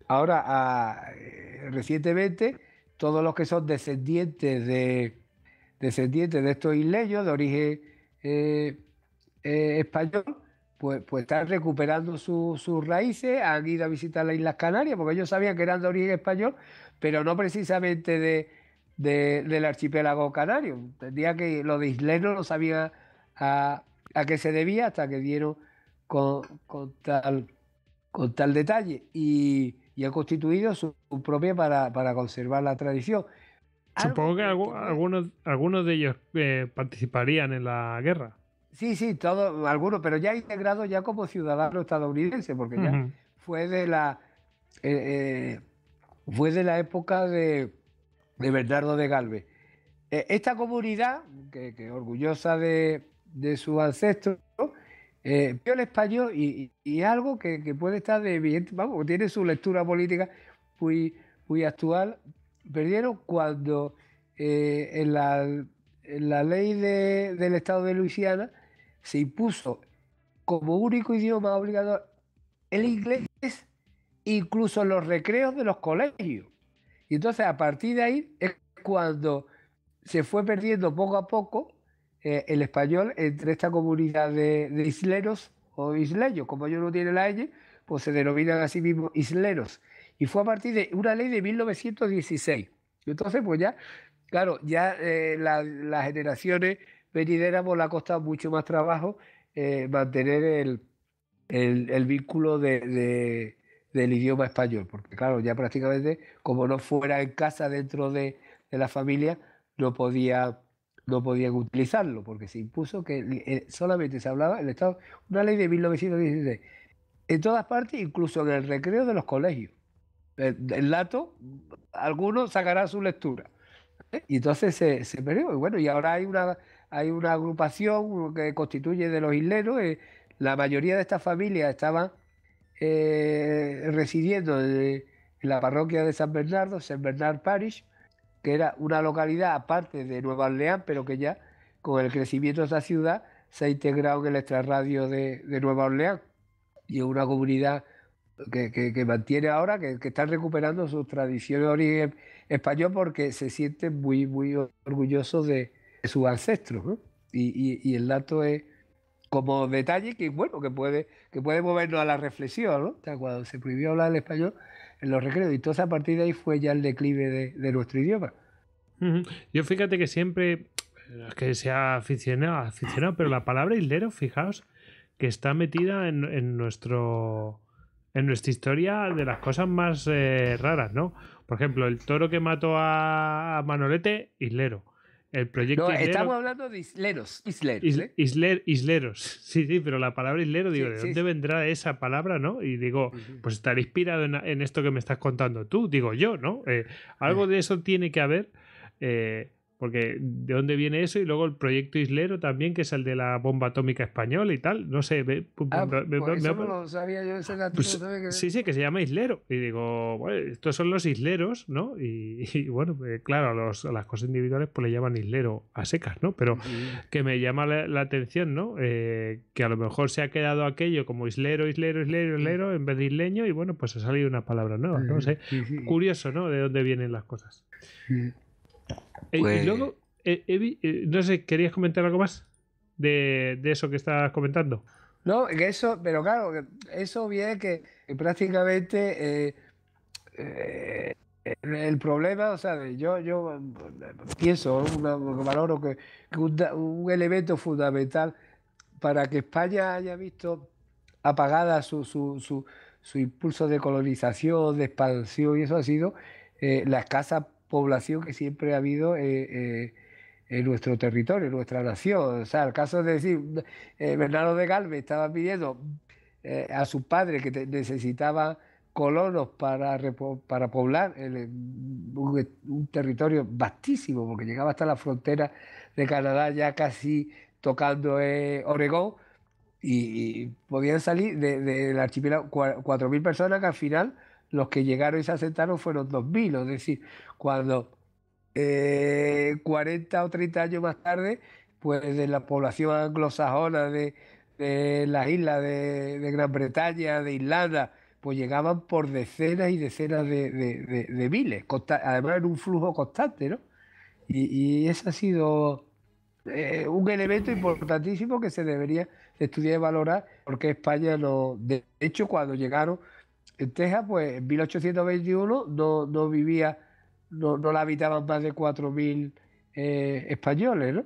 ahora ah, eh, recientemente todos los que son descendientes de descendientes de estos isleños de origen eh, español, pues, pues, están recuperando sus raíces, han ido a visitar las Islas Canarias, porque ellos sabían que eran de origen español, pero no precisamente de, del archipiélago canario. Tendría que los de isleños lo sabían a, a qué se debía hasta que dieron con, tal, con tal detalle y, y ha constituido su, propia para, para, conservar la tradición. Supongo que algunos, algunos de ellos eh, participarían en la guerra. Sí, sí, todos, algunos, pero ya integrado ya como ciudadano estadounidense, porque ya fue de la eh, eh, fue de la época de, de Bernardo de Galvez. esta comunidad, que, que orgullosa de, de sus ancestros, eh, el español y, algo que, puede estar de evidente, vamos, tiene su lectura política muy, actual. Perdieron cuando eh, en, la, ley del Estado de Luisiana se impuso como único idioma obligatorio el inglés, incluso en los recreos de los colegios. Y entonces a partir de ahí es cuando se fue perdiendo poco a poco eh, el español entre esta comunidad de, isleros o isleños, como ellos no tienen la ley pues se denominan a sí mismos isleros. Y fue a partir de una ley de 1916. entonces, pues ya, claro, ya eh, las generaciones venideras pues, le ha costado mucho más trabajo eh, mantener el, el, vínculo del idioma español, porque claro, ya prácticamente como no fuera en casa dentro de, de la familia, no podía no podían utilizarlo porque se impuso que eh, solamente se hablaba el Estado, una ley de 1916, en todas partes, incluso en el recreo de los colegios. Eh, el, lato, alguno sacará su lectura. ¿eh? Y entonces se, se perdió. Y bueno, y ahora hay una, hay una agrupación que constituye de los isleros. la mayoría de estas familias estaban residiendo en, la parroquia de San Bernardo, San Bernard Parish que era una localidad aparte de Nueva Orleans, pero que ya con el crecimiento de esa ciudad se ha integrado en el extrarradio de, de Nueva Orleans y es una comunidad que, que, mantiene ahora, que, que, están recuperando sus tradiciones de origen español porque se sienten muy, muy orgullosos de, sus ancestros. Y, y, el dato es como detalle que, bueno, que puede, que puede movernos a la reflexión. cuando se prohibió hablar el español, en los recreos. Y entonces a partir de ahí fue ya el declive de, nuestro idioma. Yo fíjate que siempre, que sea aficionado, aficionado, pero la palabra hilero, fijaos, que está metida en, nuestro en nuestra historia de las cosas más eh, raras, ¿no? Por ejemplo, el toro que mató a Manolete, hilero. El proyecto estamos hablando de isleros. Isleros, ¿eh? isler, isleros. Sí, sí, pero la palabra islero, digo, ¿de dónde vendrá esa palabra, no? Y digo, pues estar inspirado en, esto que me estás contando tú, digo yo, ¿no? Eh, algo de eso tiene que haber. Eh, porque de dónde viene eso y luego el proyecto islero también, que es el de la bomba atómica española y tal. No sé, no ah, pues lo sabía yo, ese dato pues, Sí, sí, que se llama islero. Y digo, bueno, estos son los isleros, ¿no? Y, bueno, eh, claro, a, las cosas individuales pues le llaman islero a secas, ¿no? Pero que me llama la, atención, ¿no? Eh, que a lo mejor se ha quedado aquello como islero, islero, islero, islero, en vez de isleño, y bueno, pues ha salido una palabra nueva, no sé. Curioso, ¿no? De dónde vienen las cosas. Eh, y pues luego, eh, eh, no sé, ¿querías comentar algo más de, eso que estás comentando? No, que eso, pero claro, eso viene que, prácticamente eh, el problema, o sea, yo, yo pienso, valoro que, un, elemento fundamental para que España haya visto apagada su, su, su, su impulso de colonización, de expansión, y eso ha sido la escasa población que siempre ha habido eh, eh, en nuestro territorio, en nuestra nación. O sea, el caso es decir, eh, Bernardo de Galvez estaba pidiendo a su padre que necesitaba colonos para, para poblar un, territorio vastísimo, porque llegaba hasta la frontera de Canadá ya casi tocando Oregón, y, podían salir del de, cuatro archipiélago 4.000 personas que al final los que llegaron y se asentaron fueron 2.000, es decir, cuando 40 eh, o 30 años más tarde, pues de la población anglosajona de, las islas de, Gran Bretaña, de Irlanda, pues llegaban por decenas y decenas de, miles, además en un flujo constante, ¿no? Y, y ese ha sido eh, un elemento importantísimo que se debería estudiar y valorar, porque España no. De hecho, cuando llegaron en Texas, pues en 1821 no, no vivía no, no la habitaban más de 4.000 eh, españoles, ¿no?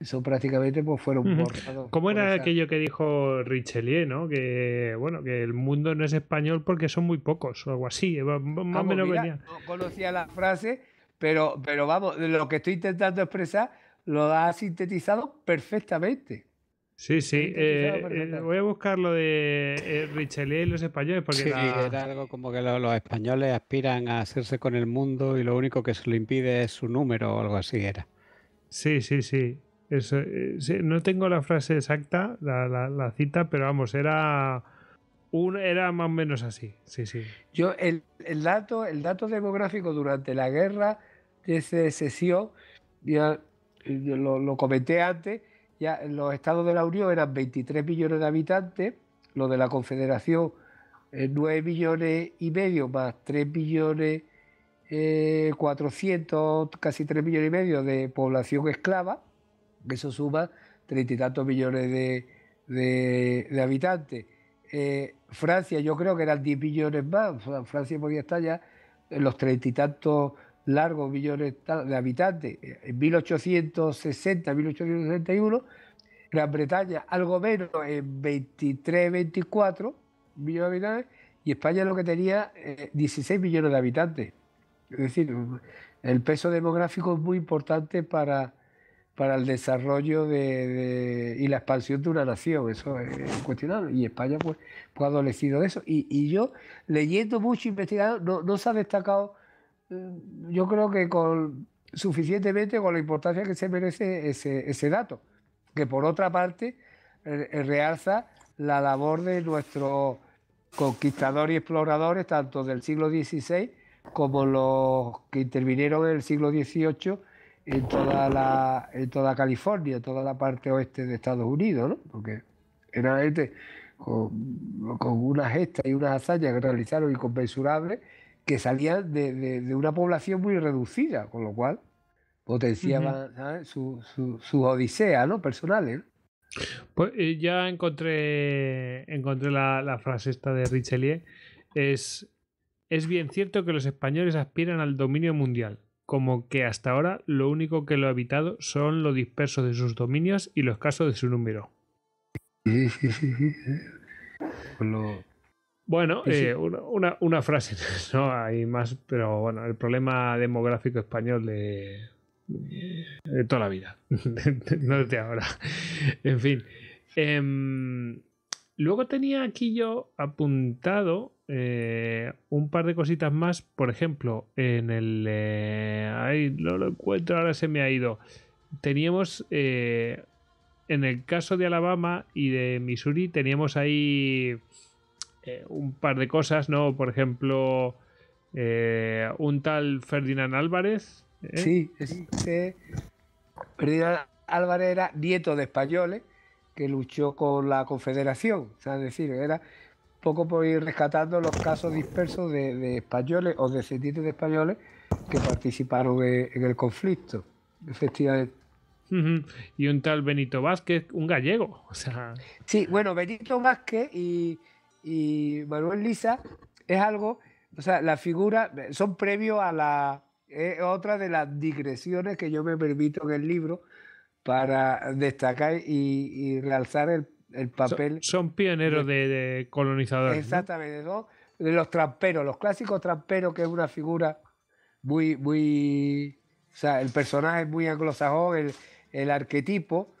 Eso prácticamente pues fueron como ¿Cómo era aquello que dijo Richelieu, no? Que bueno, que el mundo no es español porque son muy pocos o algo así. Más o menos No conocía la frase, pero, pero vamos, lo que estoy intentando expresar lo ha sintetizado perfectamente. Sí, sí. Eh, eh, voy a buscar lo de eh, Richelieu y los españoles. Porque sí, era algo como que los españoles aspiran a hacerse con el mundo y lo único que se lo impide es su número o algo así era. Sí, sí, sí. Eso, no tengo la frase exacta, la, cita, pero vamos, era un, era más o menos así. Sí, sí. Yo, el, dato, el dato demográfico durante la guerra de secesión, ya, lo, lo comenté antes, los estados de la Unión eran 23 millones de habitantes, los de la Confederación 9 eh, millones y medio más 3 millones 400, eh, casi 3 millones y medio de población esclava, que eso suma treinta y tantos millones de, habitantes. Eh, Francia, yo creo que eran 10 millones más, Francia podía estar ya en los treinta y tantos largos millones de habitantes, eh, en 1860, 1861, Gran Bretaña algo menos, en 23, 24 millones de habitantes, y España lo que tenía, 16 eh, millones de habitantes. Es decir, el peso demográfico es muy importante para, para el desarrollo de, y la expansión de una nación, eso es, Y España pues, pues, ha adolecido de eso. Y, yo, leyendo mucho, investigando, no, no se ha destacado eh, yo creo que con suficientemente con la importancia que se merece ese, dato, que por otra parte realza la labor de nuestros conquistadores y exploradores, tanto del siglo XVI como los que intervinieron en el siglo XVIII en toda, la, en toda California, en toda la parte oeste de Estados Unidos, porque era gente con, con unas gestas y unas hazañas que realizaron inconmensurables que salían de, una población muy reducida, con lo cual potenciaba su, su odisea ¿no? ¿eh? Pues eh, ya encontré, encontré la, la, frase esta de Richelieu. Es, es bien cierto que los españoles aspiran al dominio mundial, como que hasta ahora lo único que lo ha habitado son los dispersos de sus dominios y los casos de su número. Sí, pues bueno, eh, una, frase, no hay más, pero bueno, el problema demográfico español de, toda la vida, no desde ahora. En fin. Em, luego tenía aquí yo apuntado eh, un par de cositas más, por ejemplo, en el... Eh, ay, no lo encuentro, ahora se me ha ido. Teníamos en el caso de Alabama y de Missouri, teníamos ahí eh, un par de cosas, ¿no? Por ejemplo, eh, un tal Ferdinand Álvarez. ¿eh? Sí, este Ferdinand Álvarez era nieto de españoles que luchó con la Confederación, o sea, es decir, era poco por ir rescatando los casos dispersos de, españoles o descendientes de españoles que participaron en, el conflicto, efectivamente. Y un tal Benito Vázquez, un gallego. Sí, bueno, Benito Vázquez y, y Manuel Lisa es algo, o sea, la figura, son previos a la, otra de las digresiones que yo me permito en el libro para destacar y, realzar el, papel. Son, pioneros de, colonizadores. Exactamente, de los tramperos, los clásicos tramperos, que es una figura muy, muy, o sea, el personaje es muy anglosajón, el, el arquetipo,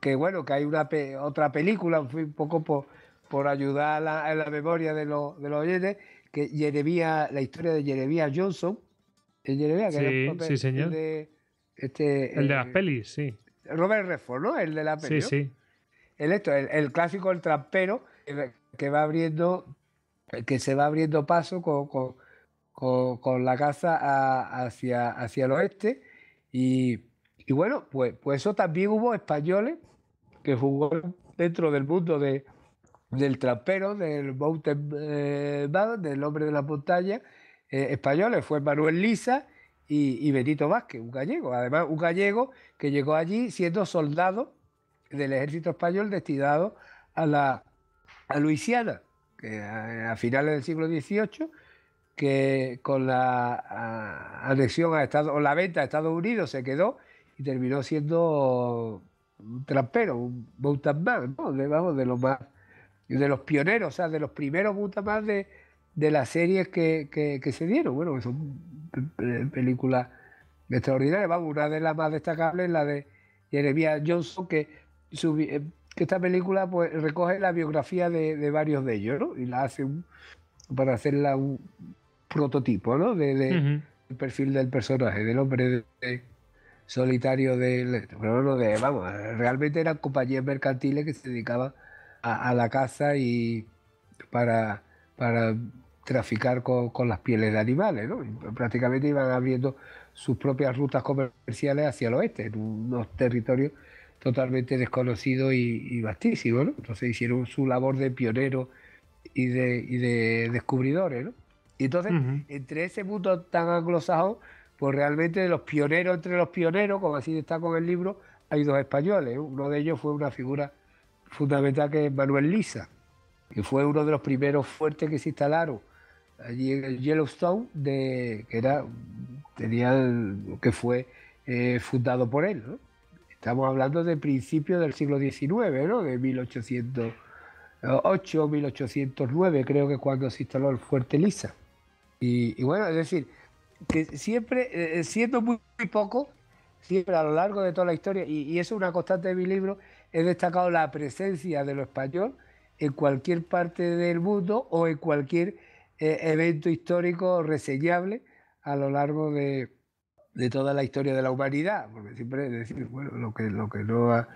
que bueno, que hay una otra película, un poco por por ayudar a la, memoria de, los oyentes, que Jeremía la historia de Jeremiah Johnson, el que sí, sí, de este, el, de eh, las pelis, sí. Robert Redford, ¿no? El de la pelis Sí, sí. El, el, clásico, el trampero, que va abriendo, que se va abriendo paso con, la casa hacia, hacia el oeste. Y, y bueno, pues, pues eso también hubo españoles que jugó dentro del mundo de, del trapero, del mountain del hombre de la montaña eh, español, españoles, eh, fue Manuel Lisa y, Benito Vázquez, un gallego. Además, un gallego que llegó allí siendo soldado del ejército español destinado a, la, a Luisiana, a, finales del siglo XVIII que con la adhesión anexión a Estados o la venta a Estados Unidos se quedó y terminó siendo un trapero, un mountain de, vamos, de lo más de los pioneros, o sea, de los primeros Butamás de, de las series que, se dieron. Bueno, que son películas extraordinarias. Vamos, una de las más destacables es la de Jeremiah Johnson, que, eh, esta película pues, recoge la biografía de, varios de ellos, ¿no? Y la hace para hacerla un prototipo, ¿no? Del perfil del personaje, del hombre solitario del bueno, de, vamos, realmente eran compañías mercantiles que se dedicaban a, la casa y para, para traficar con, las pieles de animales, prácticamente iban abriendo sus propias rutas comerciales hacia el oeste, en unos territorios totalmente desconocidos y, vastísimos, ¿no? Entonces hicieron su labor de pioneros y de, descubridores, Y entonces, entre ese mundo tan anglosajón, pues realmente de los pioneros entre los pioneros, como así está con el libro, hay dos españoles. ¿eh? Uno de ellos fue una figura fundamental que Manuel Lisa, que fue uno de los primeros fuertes que se instalaron allí en el Yellowstone, que, era, que fue eh, fundado por él. Estamos hablando de principios del siglo XIX, ¿no? de 1808, 1809, creo que cuando se instaló el fuerte Lisa. Y, bueno, es decir, que siempre, eh, siendo muy, poco, siempre a lo largo de toda la historia, y, y eso es una constante de mi libro, he destacado la presencia de lo español en cualquier parte del mundo o en cualquier eh, evento histórico reseñable a lo largo de, toda la historia de la humanidad, porque siempre es decir, bueno, lo que, lo que no ha...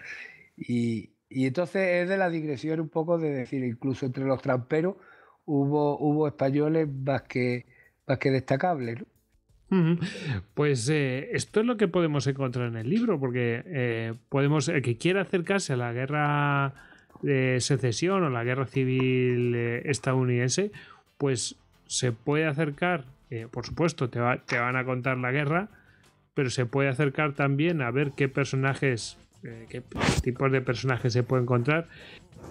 Y, entonces es de la digresión un poco de decir, incluso entre los tramperos hubo, hubo españoles más que, más que destacables. ¿no? Pues eh, esto es lo que podemos encontrar en el libro, porque eh, podemos, el que quiera acercarse a la guerra de secesión o la guerra civil eh, estadounidense, pues se puede acercar, por supuesto, te van a contar la guerra, pero se puede acercar también a ver qué personajes eh, qué tipos de personajes se puede encontrar.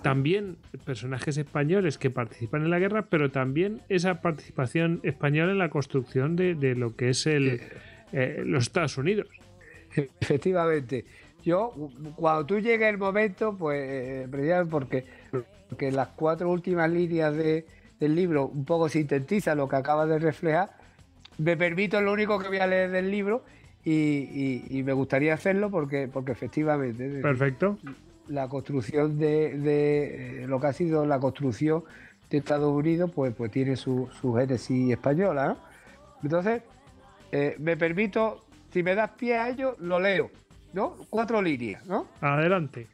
También personajes españoles que participan en la guerra, pero también esa participación española en la construcción de, de lo que es el, eh, los Estados Unidos. Efectivamente. Yo, cuando tú llegue el momento, pues, eh, porque, que las cuatro últimas líneas de, del libro un poco sintetiza lo que acaba de reflejar, me permito lo único que voy a leer del libro y, me gustaría hacerlo porque, porque efectivamente. Perfecto. La construcción de, de, eh, lo que ha sido la construcción de Estados Unidos, pues, pues tiene su, génesis española, Entonces, eh, me permito, si me das pie a ello, lo leo, ¿no? Cuatro líneas, ¿no? Adelante.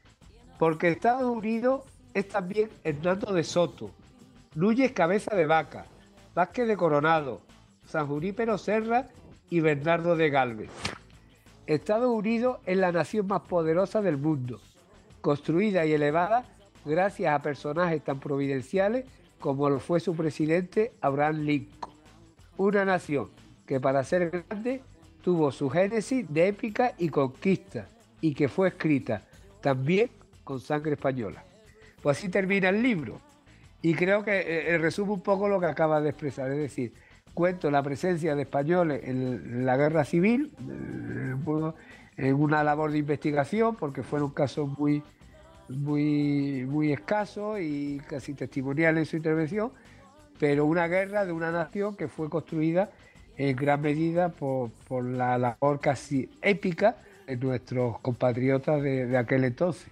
Porque Estados Unidos es también Hernando de Soto, ...Luis Cabeza de Vaca, Vázquez de Coronado, San Junípero Serra y Bernardo de Galvez. Estados Unidos es la nación más poderosa del mundo, construida y elevada gracias a personajes tan providenciales como lo fue su presidente Abraham Lincoln. Una nación que para ser grande tuvo su génesis de épica y conquista y que fue escrita también con sangre española. Pues así termina el libro. Y creo que eh, eh, resume un poco lo que acaba de expresar, es decir, cuento la presencia de españoles en la guerra civil, eh, en una labor de investigación, porque fueron casos muy, muy, muy escasos y casi testimonial en su intervención, pero una guerra de una nación que fue construida en gran medida por, la labor casi épica de nuestros compatriotas de, aquel entonces.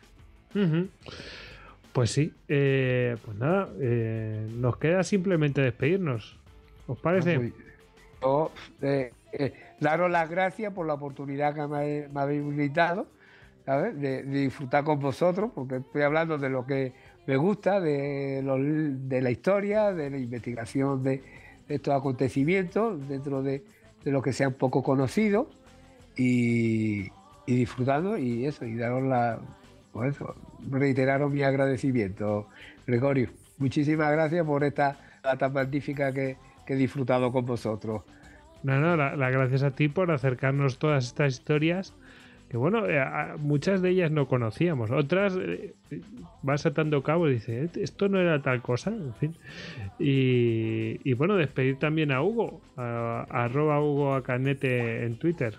Pues sí, eh, pues nada, eh, nos queda simplemente despedirnos. ¿Os parece? Pues, eh, eh, daros las gracias por la oportunidad que me, habéis invitado, De, disfrutar con vosotros, porque estoy hablando de lo que me gusta, de, la historia, de la investigación de, estos acontecimientos dentro de, lo que sean poco conocido y, disfrutando y eso, y daros la... Por pues eso, reiteraros mi agradecimiento, Gregorio. Muchísimas gracias por esta tan magnífica que, que he disfrutado con vosotros. No, no, las gracias a ti por acercarnos todas estas historias que bueno, eh, muchas de ellas no conocíamos, otras eh, vas atando cabo y dices, eh, esto no era tal cosa, en fin. Y, bueno, despedir también a Hugo, a, arroba Hugo Acanete en Twitter.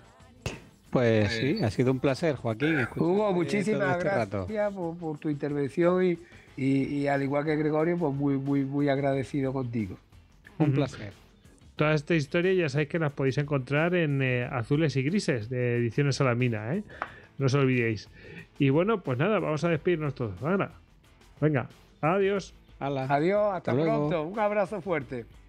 Pues sí, ha sido un placer, Joaquín. Hugo, este muchísimas gracias por, tu intervención y, y, al igual que Gregorio, pues muy, muy, muy agradecido contigo. Un placer. Toda esta historia ya sabéis que las podéis encontrar en eh, Azules y Grises de Ediciones a mina, ¿eh? No os olvidéis. Y bueno, pues nada, vamos a despedirnos todos. Venga, venga adiós. Adiós, hasta, pronto. Un abrazo fuerte.